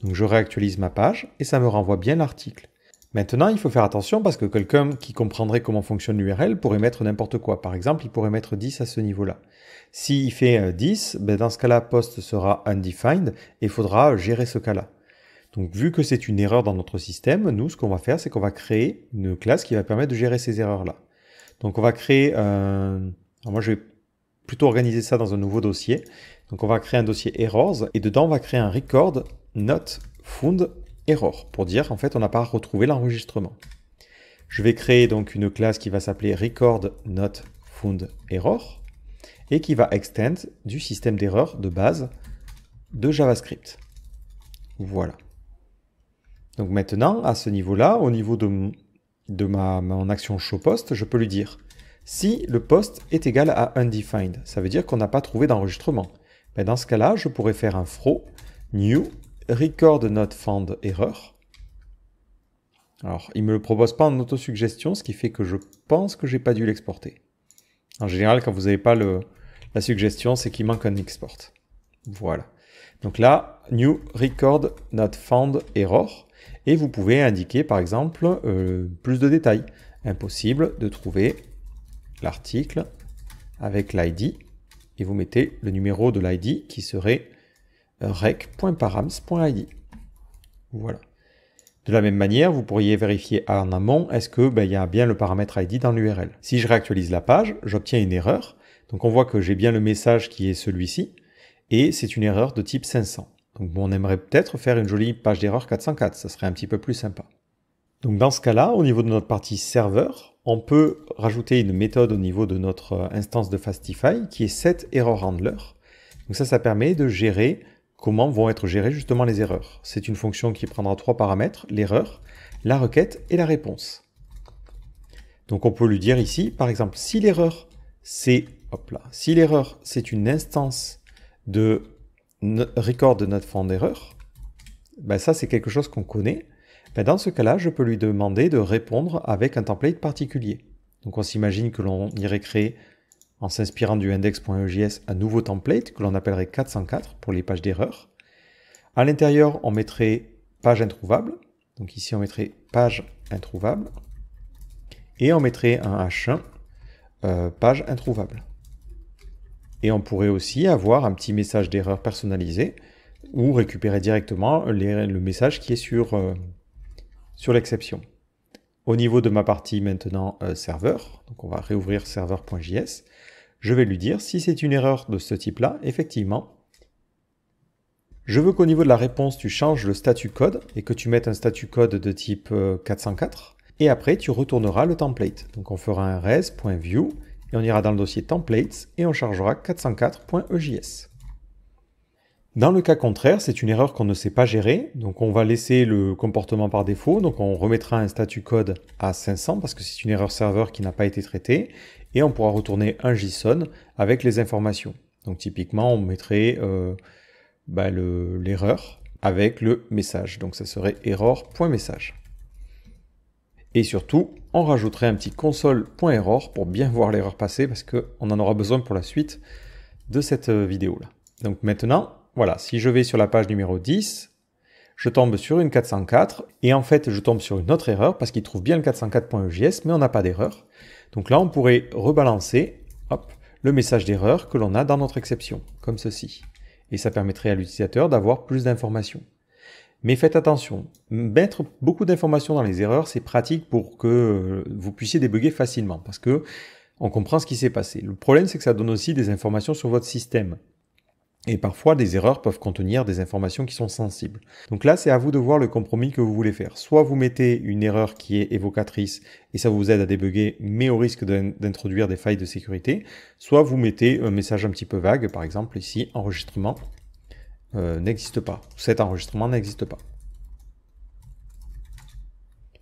Donc je réactualise ma page, et ça me renvoie bien l'article. Maintenant, il faut faire attention parce que quelqu'un qui comprendrait comment fonctionne l'URL pourrait mettre n'importe quoi. Par exemple, il pourrait mettre 10 à ce niveau-là. S'il fait 10, euh, ben, dans ce cas-là, post sera undefined et il faudra gérer ce cas-là. Donc vu que c'est une erreur dans notre système, nous, ce qu'on va faire, c'est qu'on va créer une classe qui va permettre de gérer ces erreurs-là. Donc on va créer un... moi, je vais plutôt organiser ça dans un nouveau dossier. Donc on va créer un dossier errors et dedans, on va créer un record not found error pour dire en fait on n'a pas retrouvé l'enregistrement. Je vais créer donc une classe qui va s'appeler record not found error et qui va extend du système d'erreur de base de JavaScript. Voilà. Donc maintenant, à ce niveau-là, au niveau de, de ma, mon action show je peux lui dire si le post est égal à undefined, ça veut dire qu'on n'a pas trouvé d'enregistrement. Ben, dans ce cas-là, je pourrais faire un fro, new record not found error. Alors, il ne me le propose pas en autosuggestion, ce qui fait que je pense que j'ai pas dû l'exporter. En général, quand vous n'avez pas le, la suggestion, c'est qu'il manque un export. Voilà. Donc là, new record not found error. Et vous pouvez indiquer, par exemple, euh, plus de détails. Impossible de trouver l'article avec l'ID. Et vous mettez le numéro de l'ID qui serait rec.params.id. E. Voilà. De la même manière, vous pourriez vérifier en amont est-ce que ben, y a bien le paramètre ID dans l'URL. Si je réactualise la page, j'obtiens une erreur. Donc on voit que j'ai bien le message qui est celui-ci, et c'est une erreur de type 500. Donc on aimerait peut-être faire une jolie page d'erreur 404, ça serait un petit peu plus sympa. Donc dans ce cas-là, au niveau de notre partie serveur, on peut rajouter une méthode au niveau de notre euh, instance de Fastify qui est setErrorHandler. Donc ça, ça permet de gérer comment vont être gérées justement les erreurs. C'est une fonction qui prendra trois paramètres, l'erreur, la requête et la réponse. Donc on peut lui dire ici, par exemple, si l'erreur c'est si l'erreur c'est une instance de record de notre fond d'erreur, ben ça c'est quelque chose qu'on connaît. Ben, dans ce cas-là, je peux lui demander de répondre avec un template particulier. Donc on s'imagine que l'on irait créer en s'inspirant du index.ejs un nouveau template que l'on appellerait 404 pour les pages d'erreur. À l'intérieur, on mettrait page introuvable. Donc ici, on mettrait page introuvable. Et on mettrait un H1, euh, page introuvable. Et on pourrait aussi avoir un petit message d'erreur personnalisé ou récupérer directement le message qui est sur, euh, sur l'exception. Au niveau de ma partie maintenant euh, serveur, donc on va réouvrir serveur.js je vais lui dire si c'est une erreur de ce type-là, effectivement. Je veux qu'au niveau de la réponse, tu changes le statut code et que tu mettes un statut code de type 404. Euh, et après, tu retourneras le template. Donc on fera un res.view et on ira dans le dossier templates et on chargera 404.ejs. E dans le cas contraire, c'est une erreur qu'on ne sait pas gérer, donc on va laisser le comportement par défaut, donc on remettra un statut code à 500 parce que c'est une erreur serveur qui n'a pas été traitée, et on pourra retourner un JSON avec les informations. Donc typiquement, on mettrait euh, bah, l'erreur avec le message. Donc ça serait error.message. Et surtout, on rajouterait un petit console.error pour bien voir l'erreur passer parce qu'on en aura besoin pour la suite de cette euh, vidéo-là. Donc maintenant, voilà, si je vais sur la page numéro 10, je tombe sur une 404 et en fait, je tombe sur une autre erreur parce qu'il trouve bien le 404.ejs e mais on n'a pas d'erreur. Donc là, on pourrait rebalancer le message d'erreur que l'on a dans notre exception, comme ceci. Et ça permettrait à l'utilisateur d'avoir plus d'informations. Mais faites attention, mettre beaucoup d'informations dans les erreurs, c'est pratique pour que vous puissiez débugger facilement, parce que on comprend ce qui s'est passé. Le problème, c'est que ça donne aussi des informations sur votre système. Et parfois, des erreurs peuvent contenir des informations qui sont sensibles. Donc là, c'est à vous de voir le compromis que vous voulez faire. Soit vous mettez une erreur qui est évocatrice et ça vous aide à débugger, mais au risque d'introduire des failles de sécurité. Soit vous mettez un message un petit peu vague, par exemple ici, enregistrement euh, n'existe pas. Cet enregistrement n'existe pas.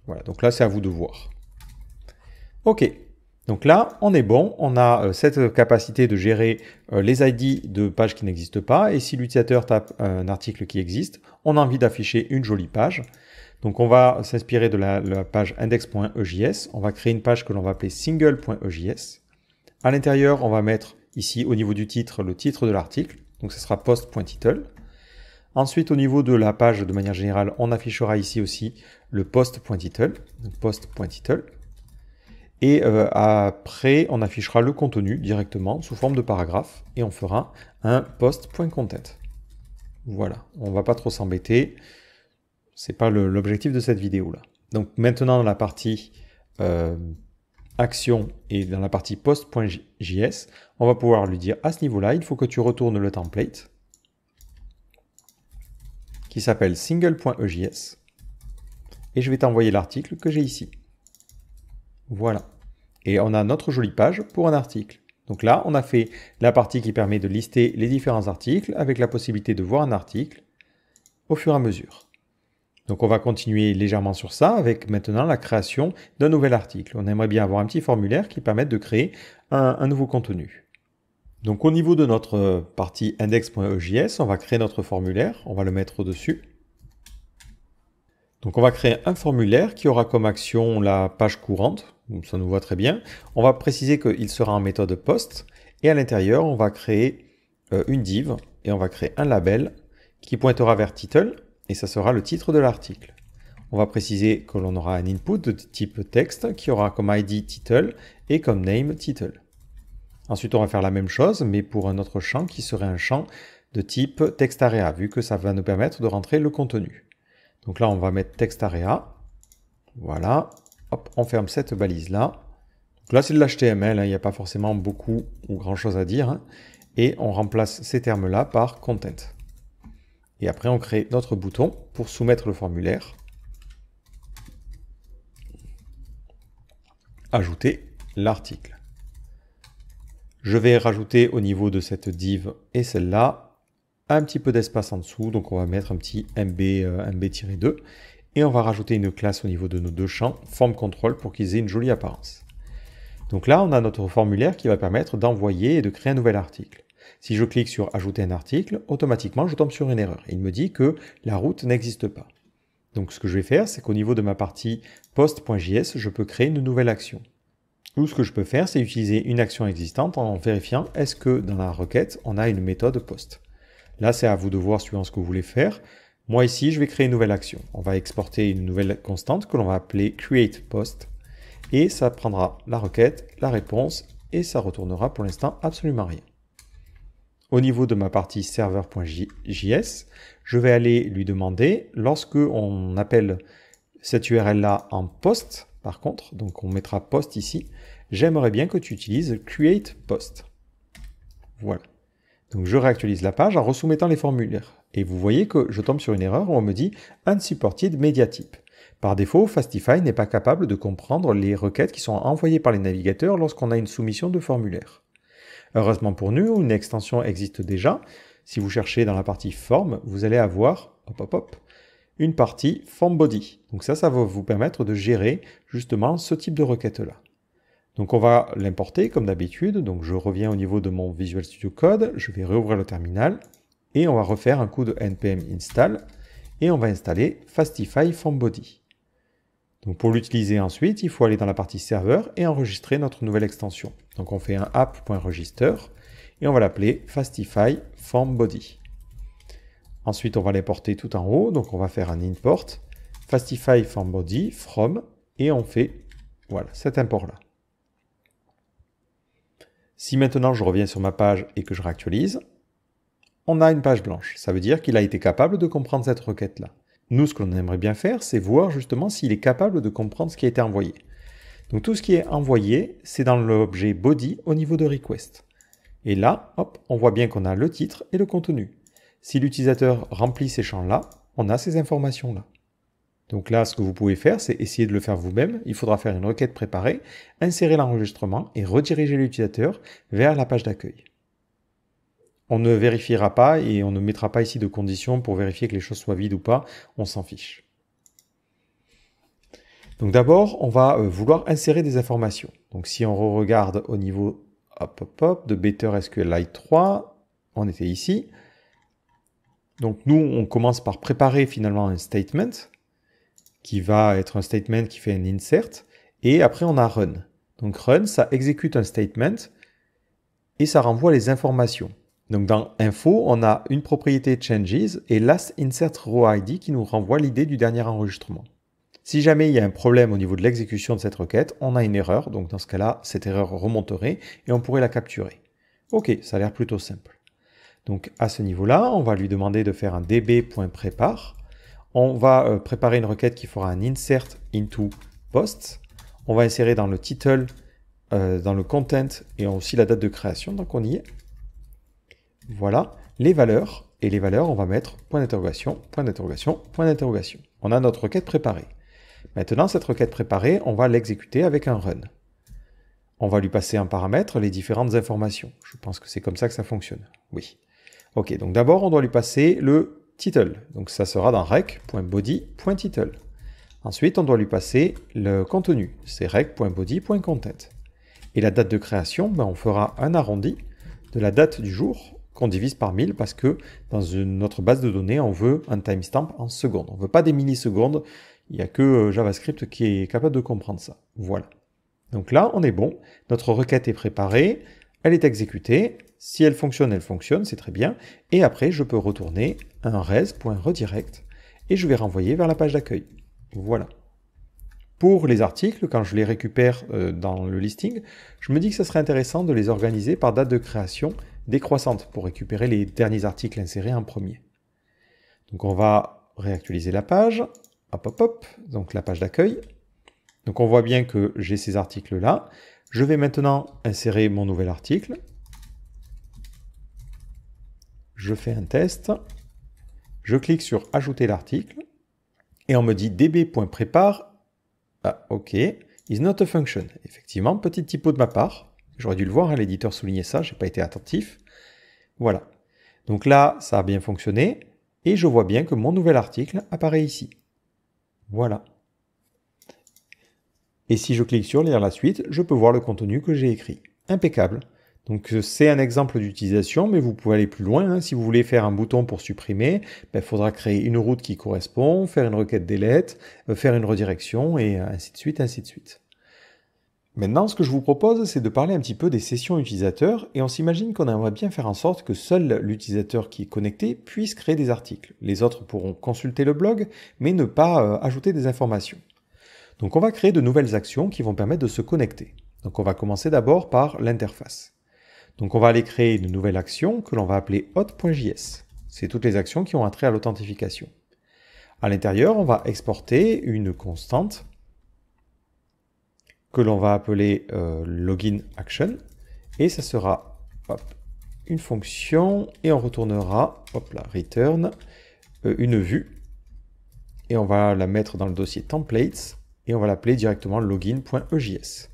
Voilà, donc là, c'est à vous de voir. Ok, donc là, on est bon, on a euh, cette capacité de gérer euh, les ID de pages qui n'existent pas, et si l'utilisateur tape euh, un article qui existe, on a envie d'afficher une jolie page. Donc on va s'inspirer de la, page index.ejs, on va créer une page que l'on va appeler single.ejs. À l'intérieur, on va mettre ici au niveau du titre le titre de l'article, donc ce sera post.title. Ensuite, au niveau de la page, de manière générale, on affichera ici aussi le post.title, post.title. Et euh, après, on affichera le contenu directement sous forme de paragraphe et on fera un post.content. Voilà, on ne va pas trop s'embêter. ce n'est pas l'objectif de cette vidéo là. Donc maintenant dans la partie euh, action et dans la partie post.js, on va pouvoir lui dire à ce niveau-là, il faut que tu retournes le template qui s'appelle single.ejs et je vais t'envoyer l'article que j'ai ici. Voilà et on a notre jolie page pour un article. Donc là, on a fait la partie qui permet de lister les différents articles avec la possibilité de voir un article au fur et à mesure. Donc on va continuer légèrement sur ça avec maintenant la création d'un nouvel article. On aimerait bien avoir un petit formulaire qui permette de créer un, nouveau contenu. Donc au niveau de notre partie index.js, e on va créer notre formulaire, on va le mettre au-dessus. Donc on va créer un formulaire qui aura comme action la page courante ça nous voit très bien. On va préciser qu'il sera en méthode post, et à l'intérieur, on va créer euh, une div, et on va créer un label qui pointera vers title, et ça sera le titre de l'article. On va préciser que l'on aura un input de type texte qui aura comme ID title et comme name title. Ensuite, on va faire la même chose, mais pour un autre champ qui serait un champ de type textarea area, vu que ça va nous permettre de rentrer le contenu. Donc là, on va mettre textarea. area. Voilà, on ferme cette balise là. là, c'est de l'HTML, hein, il n'y a pas forcément beaucoup ou grand chose à dire. Hein. Et on remplace ces termes-là par content. Et après, on crée notre bouton pour soumettre le formulaire. Ajouter l'article. Je vais rajouter au niveau de cette div et celle-là un petit peu d'espace en dessous. Donc on va mettre un petit mb, euh, mb-2. Et on va rajouter une classe au niveau de nos deux champs, Form Control pour qu'ils aient une jolie apparence. Donc là, on a notre formulaire qui va permettre d'envoyer et de créer un nouvel article. Si je clique sur Ajouter un article, automatiquement, je tombe sur une erreur. Il me dit que la route n'existe pas. Donc ce que je vais faire, c'est qu'au niveau de ma partie post.js, je peux créer une nouvelle action. Ou ce que je peux faire, c'est utiliser une action existante en vérifiant est-ce que dans la requête, on a une méthode post. Là, c'est à vous de voir suivant ce que vous voulez faire. Moi ici, je vais créer une nouvelle action. On va exporter une nouvelle constante que l'on va appeler createPost. Et ça prendra la requête, la réponse, et ça retournera pour l'instant absolument rien. Au niveau de ma partie server.js, je vais aller lui demander, lorsque on appelle cette URL-là en post, par contre, donc on mettra post ici, j'aimerais bien que tu utilises createPost. Voilà. Donc je réactualise la page en resoumettant les formulaires. Et vous voyez que je tombe sur une erreur où on me dit Unsupported Media Type. Par défaut, Fastify n'est pas capable de comprendre les requêtes qui sont envoyées par les navigateurs lorsqu'on a une soumission de formulaire. Heureusement pour nous, une extension existe déjà. Si vous cherchez dans la partie Form, vous allez avoir hop, hop, hop, une partie form body. Donc ça, ça va vous permettre de gérer justement ce type de requête-là. Donc on va l'importer comme d'habitude. Donc je reviens au niveau de mon Visual Studio Code, je vais réouvrir le terminal et on va refaire un coup de npm install et on va installer Fastify Body. Donc pour l'utiliser ensuite, il faut aller dans la partie serveur et enregistrer notre nouvelle extension. Donc on fait un app.register et on va l'appeler Fastify Body. Ensuite, on va l'importer tout en haut, donc on va faire un import Fastify from Body from et on fait voilà cet import là. Si maintenant je reviens sur ma page et que je réactualise, on a une page blanche. Ça veut dire qu'il a été capable de comprendre cette requête-là. Nous, ce qu'on aimerait bien faire, c'est voir justement s'il est capable de comprendre ce qui a été envoyé. Donc tout ce qui est envoyé, c'est dans l'objet body au niveau de request. Et là, hop, on voit bien qu'on a le titre et le contenu. Si l'utilisateur remplit ces champs-là, on a ces informations-là. Donc là, ce que vous pouvez faire, c'est essayer de le faire vous-même. Il faudra faire une requête préparée, insérer l'enregistrement et rediriger l'utilisateur vers la page d'accueil. On ne vérifiera pas et on ne mettra pas ici de conditions pour vérifier que les choses soient vides ou pas. On s'en fiche. Donc d'abord, on va euh, vouloir insérer des informations. Donc si on regarde au niveau de Better SQLite 3, on était ici. Donc nous, on commence par préparer finalement un statement qui va être un statement qui fait un insert. Et après, on a run. Donc run, ça exécute un statement et ça renvoie les informations. Donc dans info, on a une propriété changes et last insert row ID qui nous renvoie l'idée du dernier enregistrement. Si jamais il y a un problème au niveau de l'exécution de cette requête, on a une erreur. Donc dans ce cas-là, cette erreur remonterait et on pourrait la capturer. Ok, ça a l'air plutôt simple. Donc à ce niveau-là, on va lui demander de faire un db.prepare on va euh, préparer une requête qui fera un insert into post. On va insérer dans le title, euh, dans le content et aussi la date de création. Donc on y est. Voilà les valeurs. Et les valeurs, on va mettre point d'interrogation, point d'interrogation, point d'interrogation. On a notre requête préparée. Maintenant, cette requête préparée, on va l'exécuter avec un run. On va lui passer un paramètre, les différentes informations. Je pense que c'est comme ça que ça fonctionne. Oui. Ok, donc d'abord, on doit lui passer le donc ça sera dans rec.body.title. Ensuite, on doit lui passer le contenu, c'est rec.body.content. Et la date de création, ben, on fera un arrondi de la date du jour qu'on divise par 1000 parce que dans notre base de données, on veut un timestamp en secondes. On ne veut pas des millisecondes, il n'y a que euh, JavaScript qui est capable de comprendre ça. Voilà. Donc là, on est bon, notre requête est préparée, elle est exécutée, si elle fonctionne, elle fonctionne, c'est très bien. Et après, je peux retourner un res.redirect et je vais renvoyer vers la page d'accueil. Voilà. Pour les articles, quand je les récupère euh, dans le listing, je me dis que ce serait intéressant de les organiser par date de création décroissante pour récupérer les derniers articles insérés en premier. Donc on va réactualiser la page. Hop, hop, hop. Donc la page d'accueil. Donc on voit bien que j'ai ces articles-là. Je vais maintenant insérer mon nouvel article je fais un test, je clique sur ajouter l'article et on me dit db.prepare Ah, ok, is not a function. Effectivement, petit typo de ma part. J'aurais dû le voir, hein, l'éditeur soulignait ça, j'ai pas été attentif. Voilà. Donc là, ça a bien fonctionné et je vois bien que mon nouvel article apparaît ici. Voilà. Et si je clique sur lire la suite, je peux voir le contenu que j'ai écrit. Impeccable. Donc euh, c'est un exemple d'utilisation, mais vous pouvez aller plus loin. Hein. Si vous voulez faire un bouton pour supprimer, il ben, faudra créer une route qui correspond, faire une requête delete, euh, faire une redirection, et ainsi de suite, ainsi de suite. Maintenant, ce que je vous propose, c'est de parler un petit peu des sessions utilisateurs, et on s'imagine qu'on aimerait bien faire en sorte que seul l'utilisateur qui est connecté puisse créer des articles. Les autres pourront consulter le blog, mais ne pas euh, ajouter des informations. Donc on va créer de nouvelles actions qui vont permettre de se connecter. Donc on va commencer d'abord par l'interface. Donc on va aller créer une nouvelle action que l'on va appeler hot.js ». C'est toutes les actions qui ont un trait à l'authentification. À l'intérieur, on va exporter une constante que l'on va appeler loginAction euh, ». login action et ça sera une fonction et on retournera hop là, return euh, une vue et on va la mettre dans le dossier templates et on va l'appeler directement login.ejs.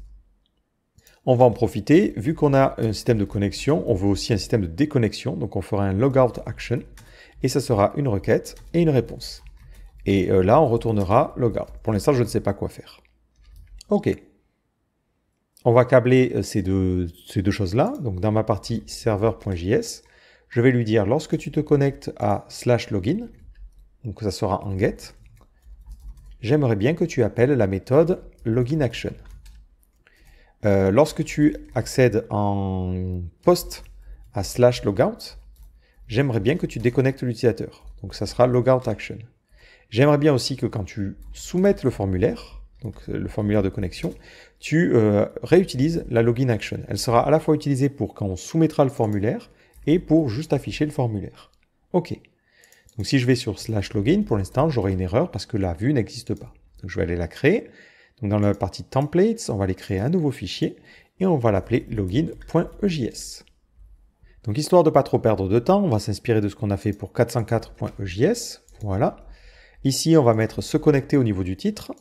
On va en profiter. Vu qu'on a un système de connexion, on veut aussi un système de déconnexion. Donc on fera un logout action et ça sera une requête et une réponse. Et euh, là, on retournera logout. Pour l'instant, je ne sais pas quoi faire. OK. On va câbler euh, ces deux, ces deux choses-là. Donc dans ma partie serveur.js, je vais lui dire lorsque tu te connectes à slash login, donc ça sera en get, j'aimerais bien que tu appelles la méthode login action. Euh, lorsque tu accèdes en post à slash logout, j'aimerais bien que tu déconnectes l'utilisateur. Donc ça sera logout action. J'aimerais bien aussi que quand tu soumettes le formulaire, donc euh, le formulaire de connexion, tu euh, réutilises la login action. Elle sera à la fois utilisée pour quand on soumettra le formulaire et pour juste afficher le formulaire. OK. Donc si je vais sur slash login, pour l'instant, j'aurai une erreur parce que la vue n'existe pas. Donc je vais aller la créer dans la partie templates, on va aller créer un nouveau fichier et on va l'appeler login.ejs. Donc histoire de ne pas trop perdre de temps, on va s'inspirer de ce qu'on a fait pour 404.ejs. Voilà. Ici, on va mettre se connecter au niveau du titre.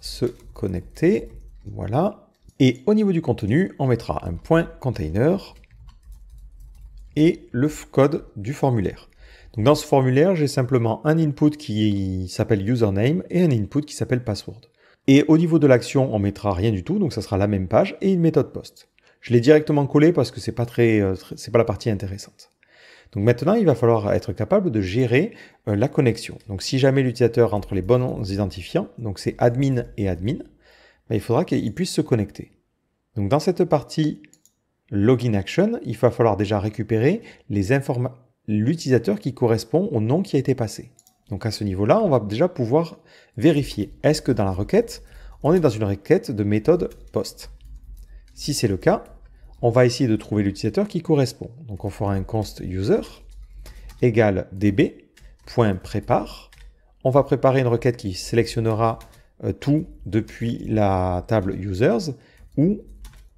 Se connecter. Voilà. Et au niveau du contenu, on mettra un point container et le code du formulaire. Donc dans ce formulaire, j'ai simplement un input qui s'appelle username et un input qui s'appelle password. Et au niveau de l'action, on mettra rien du tout, donc ça sera la même page et une méthode post. Je l'ai directement collé parce que c'est pas euh, pas la partie intéressante. Donc maintenant, il va falloir être capable de gérer euh, la connexion. Donc si jamais l'utilisateur entre les bons identifiants, donc c'est admin et admin, ben, il faudra qu'il puisse se connecter. Donc dans cette partie login action, il va falloir déjà récupérer les l'utilisateur qui correspond au nom qui a été passé. Donc à ce niveau-là, on va déjà pouvoir vérifier est-ce que dans la requête, on est dans une requête de méthode post. Si c'est le cas, on va essayer de trouver l'utilisateur qui correspond. Donc on fera un const user égale db.prépare. On va préparer une requête qui sélectionnera euh, tout depuis la table users où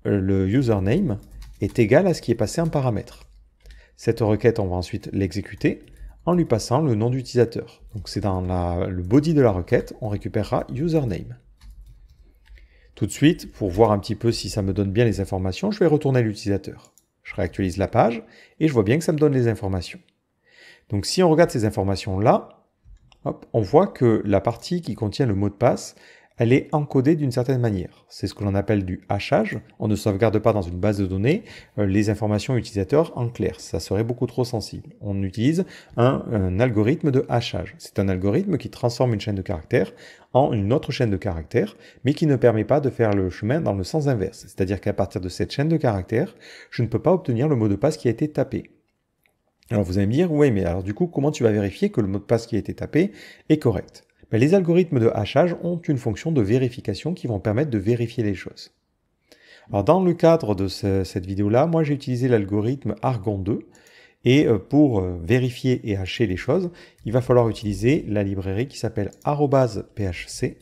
euh, le username est égal à ce qui est passé en paramètre. Cette requête, on va ensuite l'exécuter en lui passant le nom d'utilisateur. Donc c'est dans le body de la requête, on récupérera username. Tout de suite, pour voir un petit peu si ça me donne bien les informations, je vais retourner à l'utilisateur. Je réactualise la page et je vois bien que ça me donne les informations. Donc si on regarde ces informations-là, on voit que la partie qui contient le mot de passe, elle est encodée d'une certaine manière. C'est ce que l'on appelle du hachage. On ne sauvegarde pas dans une base de données euh, les informations utilisateurs en clair. Ça serait beaucoup trop sensible. On utilise un, un algorithme de hachage. C'est un algorithme qui transforme une chaîne de caractères en une autre chaîne de caractères, mais qui ne permet pas de faire le chemin dans le sens inverse. C'est-à-dire qu'à partir de cette chaîne de caractères, je ne peux pas obtenir le mot de passe qui a été tapé. Alors vous allez me dire, oui, mais alors du coup, comment tu vas vérifier que le mot de passe qui a été tapé est correct les algorithmes de hachage ont une fonction de vérification qui vont permettre de vérifier les choses. Alors dans le cadre de cette vidéo-là, moi j'ai utilisé l'algorithme Argon 2, et euh, pour euh, vérifier et hacher les choses, il va falloir utiliser la librairie qui s'appelle phc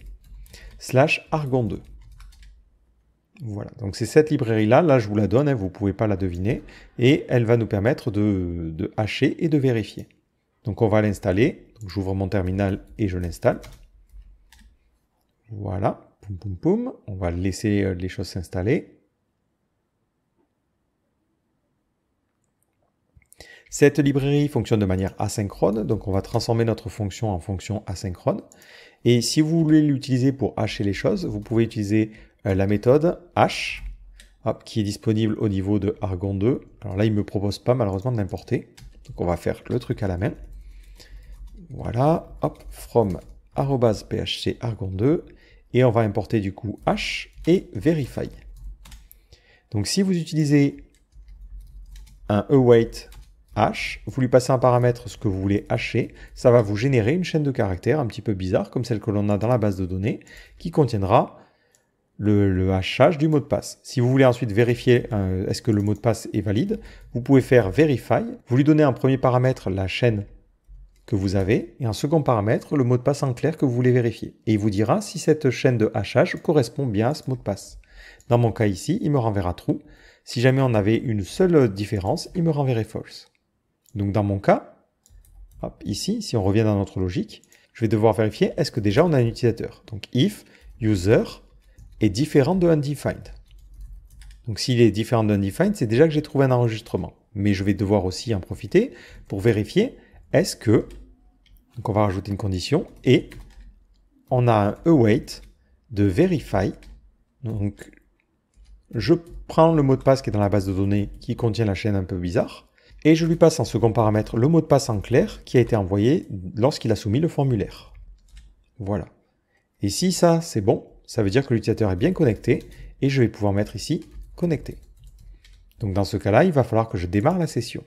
slash argon2. Voilà, donc c'est cette librairie-là, là je vous la donne, hein, vous ne pouvez pas la deviner, et elle va nous permettre de hacher et de vérifier. Donc on va l'installer. J'ouvre mon terminal et je l'installe. Voilà, poum poum poum. On va laisser euh, les choses s'installer. Cette librairie fonctionne de manière asynchrone, donc on va transformer notre fonction en fonction asynchrone. Et si vous voulez l'utiliser pour hacher les choses, vous pouvez utiliser euh, la méthode hash, qui est disponible au niveau de Argon 2. Alors là, il ne me propose pas malheureusement de l'importer. Donc on va faire le truc à la main. Voilà, hop, from phc argon2 et on va importer du coup h et verify. Donc si vous utilisez un await h, vous lui passez un paramètre ce que vous voulez hacher, ça va vous générer une chaîne de caractères un petit peu bizarre comme celle que l'on a dans la base de données qui contiendra le, le, hachage du mot de passe. Si vous voulez ensuite vérifier euh, est-ce que le mot de passe est valide, vous pouvez faire verify, vous lui donnez un premier paramètre la chaîne vous avez et un second paramètre, le mot de passe en clair que vous voulez vérifier. Et il vous dira si cette chaîne de hachage correspond bien à ce mot de passe. Dans mon cas ici, il me renverra true. Si jamais on avait une seule différence, il me renverrait false. Donc dans mon cas, ici, si on revient dans notre logique, je vais devoir vérifier est-ce que déjà on a un utilisateur. Donc if user est différent de undefined. Donc s'il est différent de undefined, c'est déjà que j'ai trouvé un enregistrement. Mais je vais devoir aussi en profiter pour vérifier est-ce que donc on va rajouter une condition et on a un await de verify. Donc je prends le mot de passe qui est dans la base de données qui contient la chaîne un peu bizarre et je lui passe en second paramètre le mot de passe en clair qui a été envoyé lorsqu'il a soumis le formulaire. Voilà. Et si ça c'est bon, ça veut dire que l'utilisateur est bien connecté et je vais pouvoir mettre ici connecté. Donc dans ce cas-là, il va falloir que je démarre la session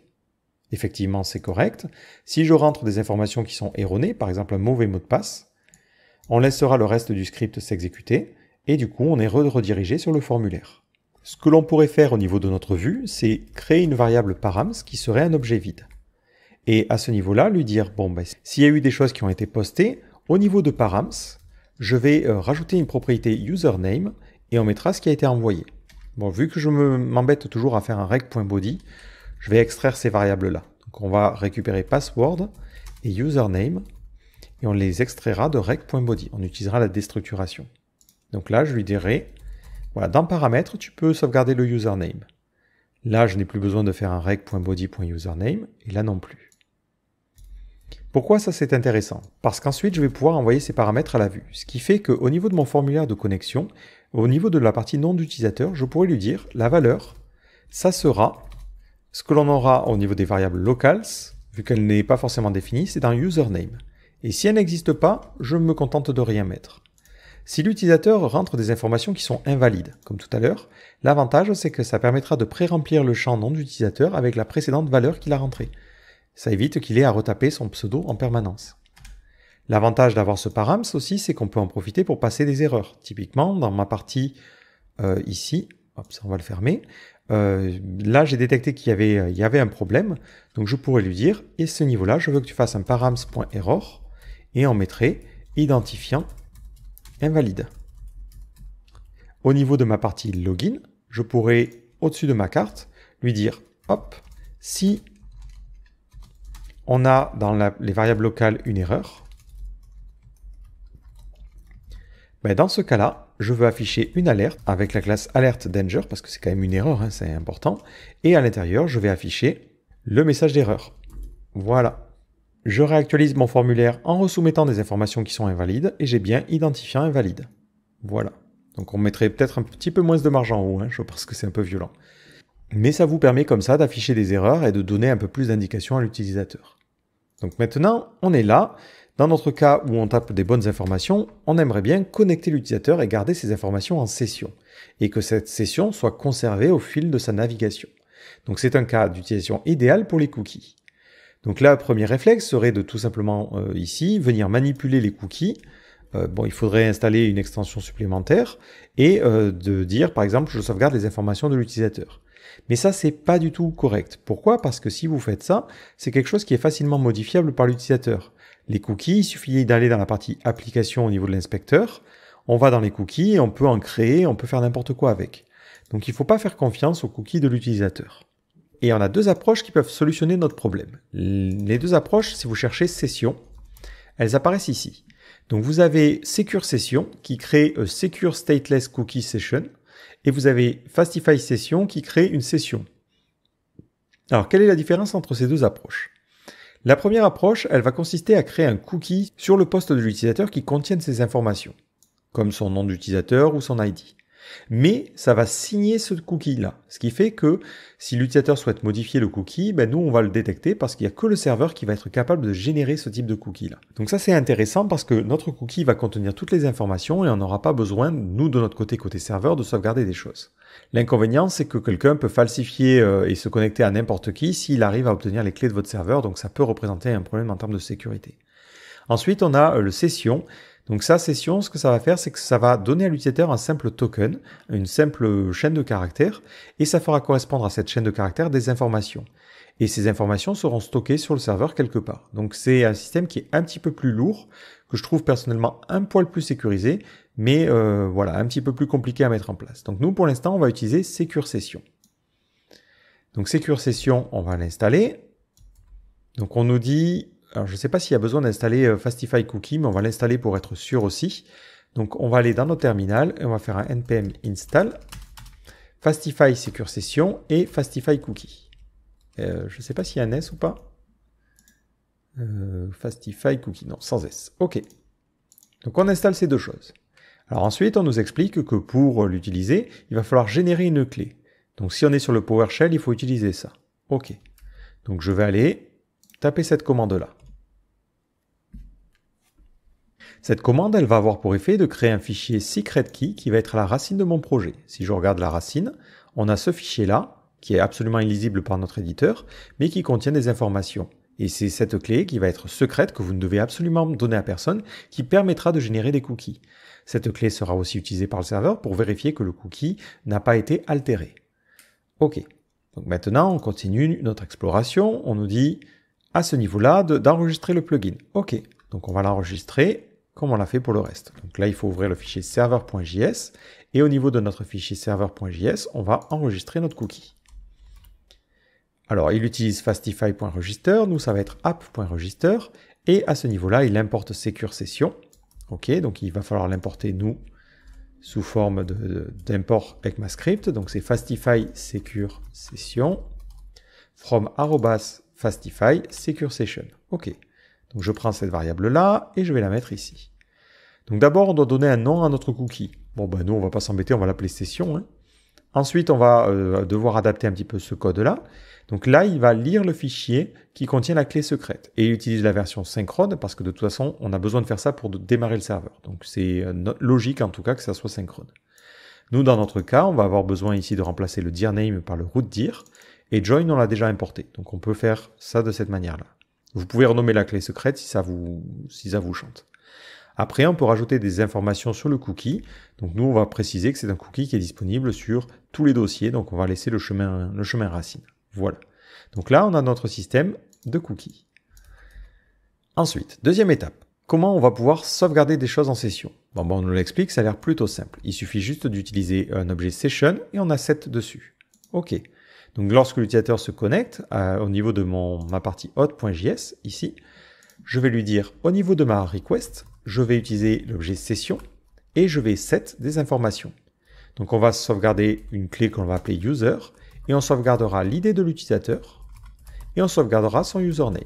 effectivement c'est correct. Si je rentre des informations qui sont erronées, par exemple un mauvais mot de passe, on laissera le reste du script s'exécuter et du coup on est redirigé sur le formulaire. Ce que l'on pourrait faire au niveau de notre vue, c'est créer une variable params qui serait un objet vide. Et à ce niveau-là, lui dire, bon, ben, s'il y a eu des choses qui ont été postées, au niveau de params, je vais euh, rajouter une propriété username et on mettra ce qui a été envoyé. Bon, vu que je m'embête toujours à faire un reg.body, je vais extraire ces variables-là. Donc on va récupérer password et username et on les extraira de rec.body. On utilisera la déstructuration. Donc là, je lui dirai, voilà, dans paramètres, tu peux sauvegarder le username. Là, je n'ai plus besoin de faire un rec.body.username et là non plus. Pourquoi ça c'est intéressant Parce qu'ensuite je vais pouvoir envoyer ces paramètres à la vue, ce qui fait qu'au niveau de mon formulaire de connexion, au niveau de la partie nom d'utilisateur, je pourrais lui dire la valeur, ça sera ce que l'on aura au niveau des variables locales, vu qu'elle n'est pas forcément définie, c'est un username. Et si elle n'existe pas, je me contente de rien mettre. Si l'utilisateur rentre des informations qui sont invalides, comme tout à l'heure, l'avantage c'est que ça permettra de pré-remplir le champ nom d'utilisateur avec la précédente valeur qu'il a rentrée. Ça évite qu'il ait à retaper son pseudo en permanence. L'avantage d'avoir ce params aussi, c'est qu'on peut en profiter pour passer des erreurs. Typiquement, dans ma partie euh, ici, hop, ça on va le fermer, euh, là j'ai détecté qu'il y avait, un problème, donc je pourrais lui dire, et ce niveau-là, je veux que tu fasses un params.error, et on mettrait identifiant invalide. Au niveau de ma partie login, je pourrais, au-dessus de ma carte, lui dire, hop, si on a dans les variables locales une erreur, mais ben, dans ce cas-là, je veux afficher une alerte avec la classe alerte danger, parce que c'est quand même une erreur, hein, c'est important. Et à l'intérieur, je vais afficher le message d'erreur. Voilà. Je réactualise mon formulaire en resoumettant des informations qui sont invalides et j'ai bien identifiant invalide. Voilà. Donc on mettrait peut-être un petit peu moins de marge en haut, hein, je pense que c'est un peu violent. Mais ça vous permet comme ça d'afficher des erreurs et de donner un peu plus d'indications à l'utilisateur. Donc maintenant, on est là. Dans notre cas où on tape des bonnes informations, on aimerait bien connecter l'utilisateur et garder ses informations en session, et que cette session soit conservée au fil de sa navigation. Donc c'est un cas d'utilisation idéal pour les cookies. Donc là, premier réflexe serait de tout simplement euh, ici venir manipuler les cookies. Euh, bon, il faudrait installer une extension supplémentaire et euh, de dire par exemple je sauvegarde les informations de l'utilisateur. Mais ça, c'est pas du tout correct. Pourquoi Parce que si vous faites ça, c'est quelque chose qui est facilement modifiable par l'utilisateur les cookies, il suffit d'aller dans la partie application au niveau de l'inspecteur, on va dans les cookies on peut en créer, on peut faire n'importe quoi avec. Donc il ne faut pas faire confiance aux cookies de l'utilisateur. Et on a deux approches qui peuvent solutionner notre problème. Les deux approches, si vous cherchez session, elles apparaissent ici. Donc vous avez Secure Session qui crée a euh, Secure Stateless Cookie Session et vous avez Fastify Session qui crée une session. Alors quelle est la différence entre ces deux approches la première approche, elle va consister à créer un cookie sur le poste de l'utilisateur qui contienne ces informations, comme son nom d'utilisateur ou son ID. Mais ça va signer ce cookie-là, ce qui fait que si l'utilisateur souhaite modifier le cookie, ben nous on va le détecter parce qu'il n'y a que le serveur qui va être capable de générer ce type de cookie-là. Donc ça c'est intéressant parce que notre cookie va contenir toutes les informations et on n'aura pas besoin, nous de notre côté côté serveur, de sauvegarder des choses. L'inconvénient, c'est que quelqu'un peut falsifier euh, et se connecter à n'importe qui s'il arrive à obtenir les clés de votre serveur, donc ça peut représenter un problème en termes de sécurité. Ensuite, on a euh, le session. Donc ça, session, ce que ça va faire, c'est que ça va donner à l'utilisateur un simple token, une simple chaîne de caractères, et ça fera correspondre à cette chaîne de caractères des informations. Et ces informations seront stockées sur le serveur quelque part. Donc c'est un système qui est un petit peu plus lourd, que je trouve personnellement un poil plus sécurisé, mais euh, voilà, un petit peu plus compliqué à mettre en place. Donc nous, pour l'instant, on va utiliser Secure Session. Donc Secure Session, on va l'installer. Donc on nous dit, alors je ne sais pas s'il y a besoin d'installer euh, Fastify Cookie, mais on va l'installer pour être sûr aussi. Donc on va aller dans nos terminal et on va faire un npm install Fastify Secure Session et Fastify Cookie. Euh, je ne sais pas s'il y a un S ou pas. Fastify Cookie, non, sans S. Ok. Donc on installe ces deux choses. Alors ensuite, on nous explique que pour l'utiliser, il va falloir générer une clé. Donc si on est sur le PowerShell, il faut utiliser ça. OK. Donc je vais aller taper cette commande-là. Cette commande, elle va avoir pour effet de créer un fichier secret key qui va être à la racine de mon projet. Si je regarde la racine, on a ce fichier-là, qui est absolument illisible par notre éditeur, mais qui contient des informations. Et c'est cette clé qui va être secrète, que vous ne devez absolument donner à personne, qui permettra de générer des cookies. Cette clé sera aussi utilisée par le serveur pour vérifier que le cookie n'a pas été altéré. OK. Donc maintenant, on continue notre exploration. On nous dit à ce niveau-là d'enregistrer le plugin. OK. Donc on va l'enregistrer comme on l'a fait pour le reste. Donc là, il faut ouvrir le fichier server.js et au niveau de notre fichier server.js, on va enregistrer notre cookie. Alors, il utilise fastify.register, nous, ça va être app.register, et à ce niveau-là, il importe secure session. OK, donc il va falloir l'importer, nous, sous forme d'import avec ECMAScript. Donc, c'est fastify secure session from fastify secure session. OK, donc je prends cette variable-là et je vais la mettre ici. Donc, d'abord, on doit donner un nom à notre cookie. Bon, ben, nous, on va pas s'embêter, on va l'appeler session. Hein. Ensuite, on va euh, devoir adapter un petit peu ce code-là. Donc là, il va lire le fichier qui contient la clé secrète et il utilise la version synchrone parce que de toute façon, on a besoin de faire ça pour démarrer le serveur. Donc c'est euh, logique en tout cas que ça soit synchrone. Nous, dans notre cas, on va avoir besoin ici de remplacer le dir par le root dir et join, on l'a déjà importé. Donc on peut faire ça de cette manière-là. Vous pouvez renommer la clé secrète si ça vous, si ça vous chante. Après, on peut rajouter des informations sur le cookie. Donc nous, on va préciser que c'est un cookie qui est disponible sur les dossiers. Donc on va laisser le chemin, le chemin racine. Voilà. Donc là, on a notre système de cookies. Ensuite, deuxième étape. Comment on va pouvoir sauvegarder des choses en session Bon, bon on nous l'explique, ça a l'air plutôt simple. Il suffit juste d'utiliser un objet session et on a set dessus. OK. Donc lorsque l'utilisateur se connecte euh, au niveau de mon, ma partie hot.js, ici, je vais lui dire au niveau de ma request, je vais utiliser l'objet session et je vais set des informations. Donc on va sauvegarder une clé qu'on va appeler user et on sauvegardera l'idée de l'utilisateur et on sauvegardera son username.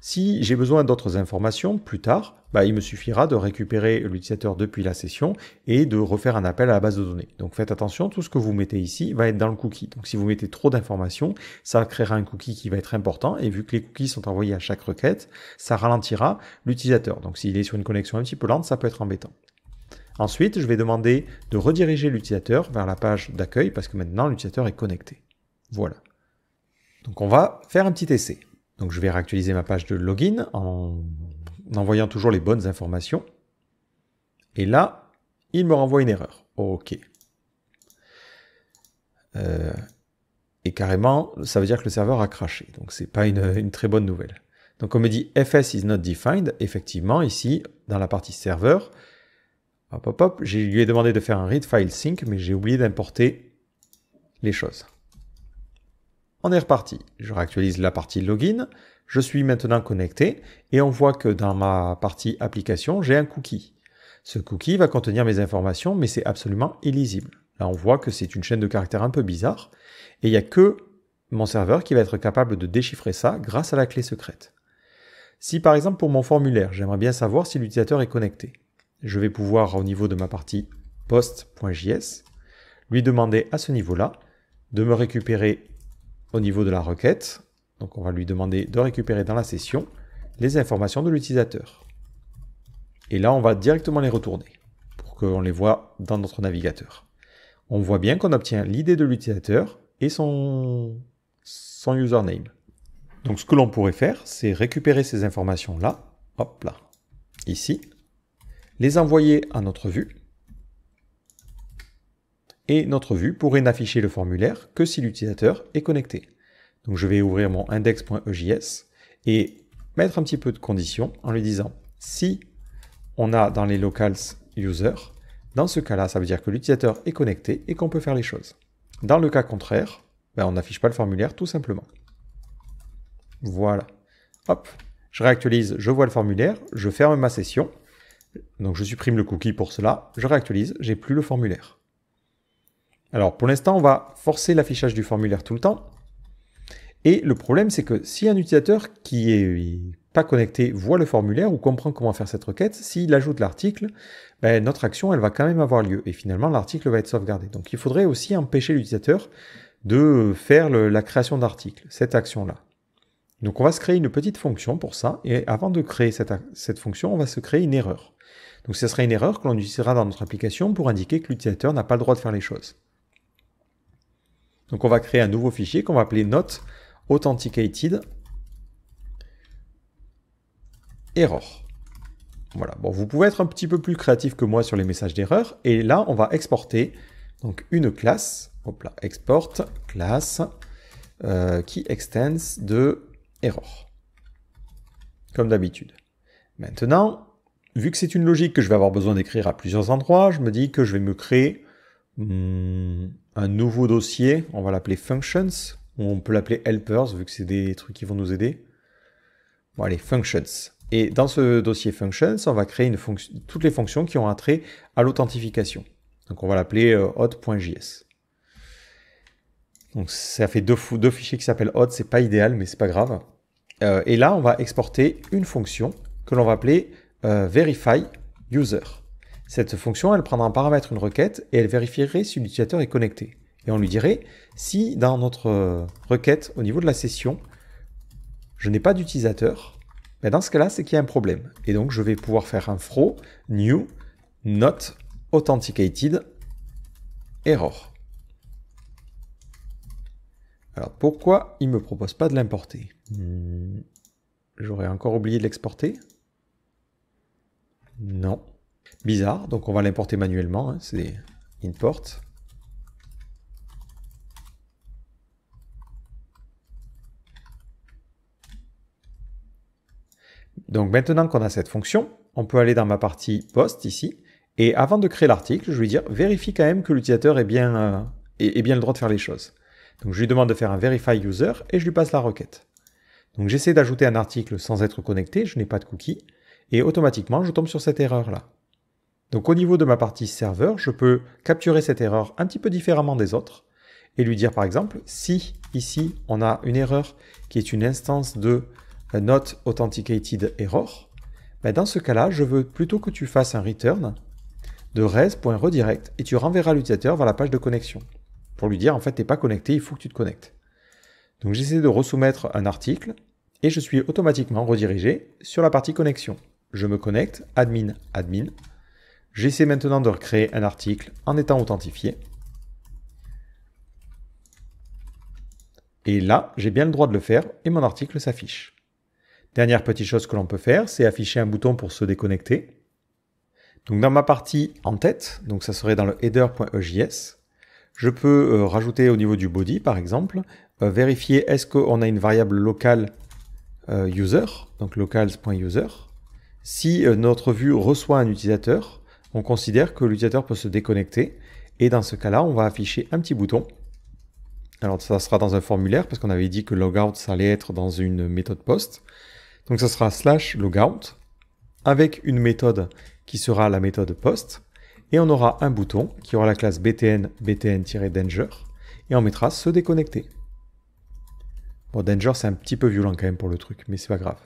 Si j'ai besoin d'autres informations plus tard, bah, il me suffira de récupérer l'utilisateur depuis la session et de refaire un appel à la base de données. Donc faites attention, tout ce que vous mettez ici va être dans le cookie. Donc si vous mettez trop d'informations, ça créera un cookie qui va être important et vu que les cookies sont envoyés à chaque requête, ça ralentira l'utilisateur. Donc s'il est sur une connexion un petit peu lente, ça peut être embêtant. Ensuite, je vais demander de rediriger l'utilisateur vers la page d'accueil parce que maintenant l'utilisateur est connecté. Voilà. Donc on va faire un petit essai. Donc je vais réactualiser ma page de login en envoyant toujours les bonnes informations. Et là, il me renvoie une erreur. OK. Euh, et carrément, ça veut dire que le serveur a craché. Donc ce n'est pas une très bonne nouvelle. Donc on me dit FS is not defined. Effectivement, ici, dans la partie serveur, Hop, hop, hop. Je lui ai demandé de faire un read file sync, mais j'ai oublié d'importer les choses. On est reparti. Je réactualise la partie login. Je suis maintenant connecté et on voit que dans ma partie application, j'ai un cookie. Ce cookie va contenir mes informations, mais c'est absolument illisible. Là, on voit que c'est une chaîne de caractères un peu bizarre et il n'y a que mon serveur qui va être capable de déchiffrer ça grâce à la clé secrète. Si par exemple pour mon formulaire, j'aimerais bien savoir si l'utilisateur est connecté je vais pouvoir, au niveau de ma partie post.js, lui demander à ce niveau-là de me récupérer au niveau de la requête. Donc on va lui demander de récupérer dans la session les informations de l'utilisateur. Et là, on va directement les retourner pour qu'on les voit dans notre navigateur. On voit bien qu'on obtient l'idée de l'utilisateur et son, son username. Donc ce que l'on pourrait faire, c'est récupérer ces informations-là, hop là, ici, les envoyer à notre vue. Et notre vue pourrait n'afficher le formulaire que si l'utilisateur est connecté. Donc je vais ouvrir mon index.ejs et mettre un petit peu de conditions en lui disant si on a dans les locals user, dans ce cas-là, ça veut dire que l'utilisateur est connecté et qu'on peut faire les choses. Dans le cas contraire, ben, on n'affiche pas le formulaire tout simplement. Voilà. Hop, je réactualise, je vois le formulaire, je ferme ma session. Donc je supprime le cookie pour cela, je réactualise, j'ai plus le formulaire. Alors pour l'instant, on va forcer l'affichage du formulaire tout le temps. Et le problème, c'est que si un utilisateur qui est pas connecté voit le formulaire ou comprend comment faire cette requête, s'il ajoute l'article, ben, notre action elle va quand même avoir lieu et finalement l'article va être sauvegardé. Donc il faudrait aussi empêcher l'utilisateur de faire la création d'articles, cette action-là. Donc on va se créer une petite fonction pour ça et avant de créer cette fonction, on va se créer une erreur. Donc ce sera une erreur que l'on utilisera dans notre application pour indiquer que l'utilisateur n'a pas le droit de faire les choses. Donc on va créer un nouveau fichier qu'on va appeler note authenticated error. Voilà, bon, vous pouvez être un petit peu plus créatif que moi sur les messages d'erreur. Et là, on va exporter donc une classe, hop là, export classe euh, qui extends de error, comme d'habitude. Maintenant, vu que c'est une logique que je vais avoir besoin d'écrire à plusieurs endroits, je me dis que je vais me créer hmm, un nouveau dossier, on va l'appeler functions, ou on peut l'appeler helpers, vu que c'est des trucs qui vont nous aider. Bon allez, functions. Et dans ce dossier functions, on va créer toutes les fonctions qui ont un trait à l'authentification. Donc on va l'appeler euh, hot.js. Donc ça fait deux, fichiers qui s'appellent hot, c'est pas idéal, mais c'est pas grave. Euh, et là, on va exporter une fonction que l'on va appeler euh, verify user. Cette fonction, elle prendra en paramètre une requête et elle vérifierait si l'utilisateur est connecté. Et on lui dirait si dans notre euh, requête, au niveau de la session, je n'ai pas d'utilisateur, ben, dans ce cas-là, c'est qu'il y a un problème. Et donc, je vais pouvoir faire un fro new not authenticated error. Alors, pourquoi il ne me propose pas de l'importer hmm, J'aurais encore oublié de l'exporter. Non. Bizarre, donc on va l'importer manuellement, hein, c'est import. Donc maintenant qu'on a cette fonction, on peut aller dans ma partie post ici, et avant de créer l'article, je vais dire vérifie quand même que l'utilisateur ait bien, euh, bien le droit de faire les choses. Donc je lui demande de faire un verify user et je lui passe la requête. Donc j'essaie d'ajouter un article sans être connecté, je n'ai pas de cookie et automatiquement je tombe sur cette erreur là. Donc au niveau de ma partie serveur, je peux capturer cette erreur un petit peu différemment des autres et lui dire par exemple si ici on a une erreur qui est une instance de not authenticated error, ben, dans ce cas-là, je veux plutôt que tu fasses un return de res.redirect et tu renverras l'utilisateur vers la page de connexion pour lui dire en fait tu n'es pas connecté, il faut que tu te connectes. Donc j'essaie de resoumettre un article et je suis automatiquement redirigé sur la partie connexion je me connecte, admin, admin. J'essaie maintenant de recréer un article en étant authentifié. Et là, j'ai bien le droit de le faire et mon article s'affiche. Dernière petite chose que l'on peut faire, c'est afficher un bouton pour se déconnecter. Donc dans ma partie en tête, donc ça serait dans le header.js, e je peux euh, rajouter au niveau du body par exemple, euh, vérifier est-ce qu'on a une variable locale euh, user, donc locals.user, si euh, notre vue reçoit un utilisateur, on considère que l'utilisateur peut se déconnecter. Et dans ce cas-là, on va afficher un petit bouton. Alors ça sera dans un formulaire, parce qu'on avait dit que logout, ça allait être dans une méthode post. Donc ça sera slash logout, avec une méthode qui sera la méthode post. Et on aura un bouton qui aura la classe btn, btn-danger. Et on mettra se déconnecter. Bon, danger, c'est un petit peu violent quand même pour le truc, mais c'est pas grave.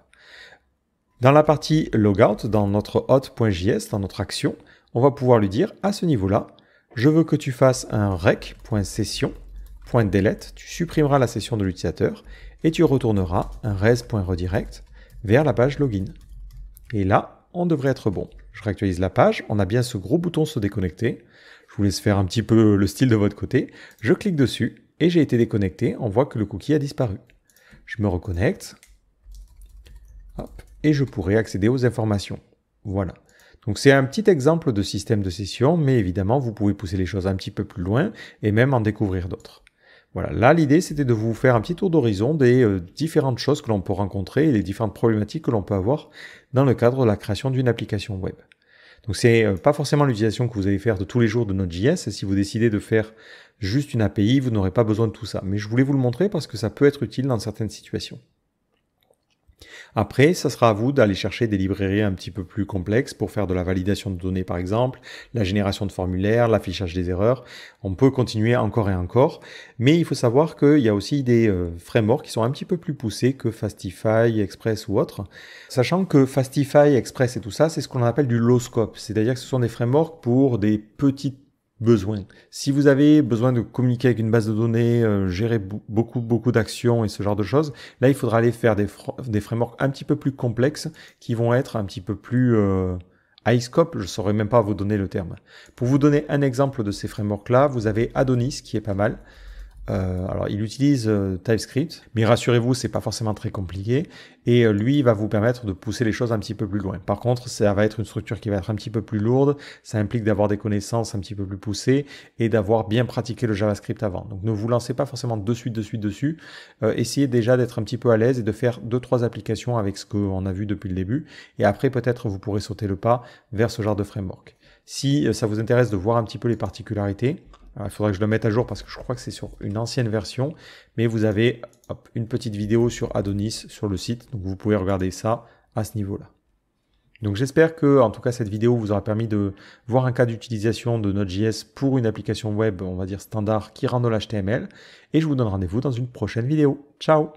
Dans la partie logout, dans notre hot.js, dans notre action, on va pouvoir lui dire à ce niveau-là, je veux que tu fasses un rec.session.delete, tu supprimeras la session de l'utilisateur et tu retourneras un res.redirect vers la page login. Et là, on devrait être bon. Je réactualise la page, on a bien ce gros bouton se déconnecter. Je vous laisse faire un petit peu le style de votre côté. Je clique dessus et j'ai été déconnecté. On voit que le cookie a disparu. Je me reconnecte. Hop, et je pourrai accéder aux informations. Voilà. Donc c'est un petit exemple de système de session, mais évidemment vous pouvez pousser les choses un petit peu plus loin et même en découvrir d'autres. Voilà, là l'idée c'était de vous faire un petit tour d'horizon des euh, différentes choses que l'on peut rencontrer et les différentes problématiques que l'on peut avoir dans le cadre de la création d'une application web. Donc c'est euh, pas forcément l'utilisation que vous allez faire de tous les jours de Node.js. Si vous décidez de faire juste une API, vous n'aurez pas besoin de tout ça. Mais je voulais vous le montrer parce que ça peut être utile dans certaines situations. Après, ça sera à vous d'aller chercher des librairies un petit peu plus complexes pour faire de la validation de données par exemple, la génération de formulaires, l'affichage des erreurs. On peut continuer encore et encore, mais il faut savoir qu'il y a aussi des euh, frameworks qui sont un petit peu plus poussés que Fastify, Express ou autres. Sachant que Fastify, Express et tout ça, c'est ce qu'on appelle du low scope, c'est-à-dire que ce sont des frameworks pour des petites besoin. Si vous avez besoin de communiquer avec une base de données, euh, gérer beaucoup beaucoup d'actions et ce genre de choses, là il faudra aller faire des, frameworks un petit peu plus complexes qui vont être un petit peu plus euh, high scope, je saurais même pas vous donner le terme. Pour vous donner un exemple de ces frameworks là, vous avez Adonis qui est pas mal. Euh, alors, il utilise euh, TypeScript, mais rassurez-vous, c'est pas forcément très compliqué. Et euh, lui, il va vous permettre de pousser les choses un petit peu plus loin. Par contre, ça va être une structure qui va être un petit peu plus lourde. Ça implique d'avoir des connaissances un petit peu plus poussées et d'avoir bien pratiqué le JavaScript avant. Donc, ne vous lancez pas forcément de suite, de suite dessus. essayez déjà d'être un petit peu à l'aise et de faire deux, trois applications avec ce qu'on a vu depuis le début. Et après, peut-être, vous pourrez sauter le pas vers ce genre de framework. Si ça vous intéresse de voir un petit peu les particularités, ah, il faudrait que je le mette à jour parce que je crois que c'est sur une ancienne version. Mais vous avez une petite vidéo sur Adonis sur le site. Donc vous pouvez regarder ça à ce niveau-là. Donc j'espère que, en tout cas, cette vidéo vous aura permis de voir un cas d'utilisation de Node.js pour une application web, on va dire standard, qui rend de l'HTML. Et je vous donne rendez-vous dans une prochaine vidéo. Ciao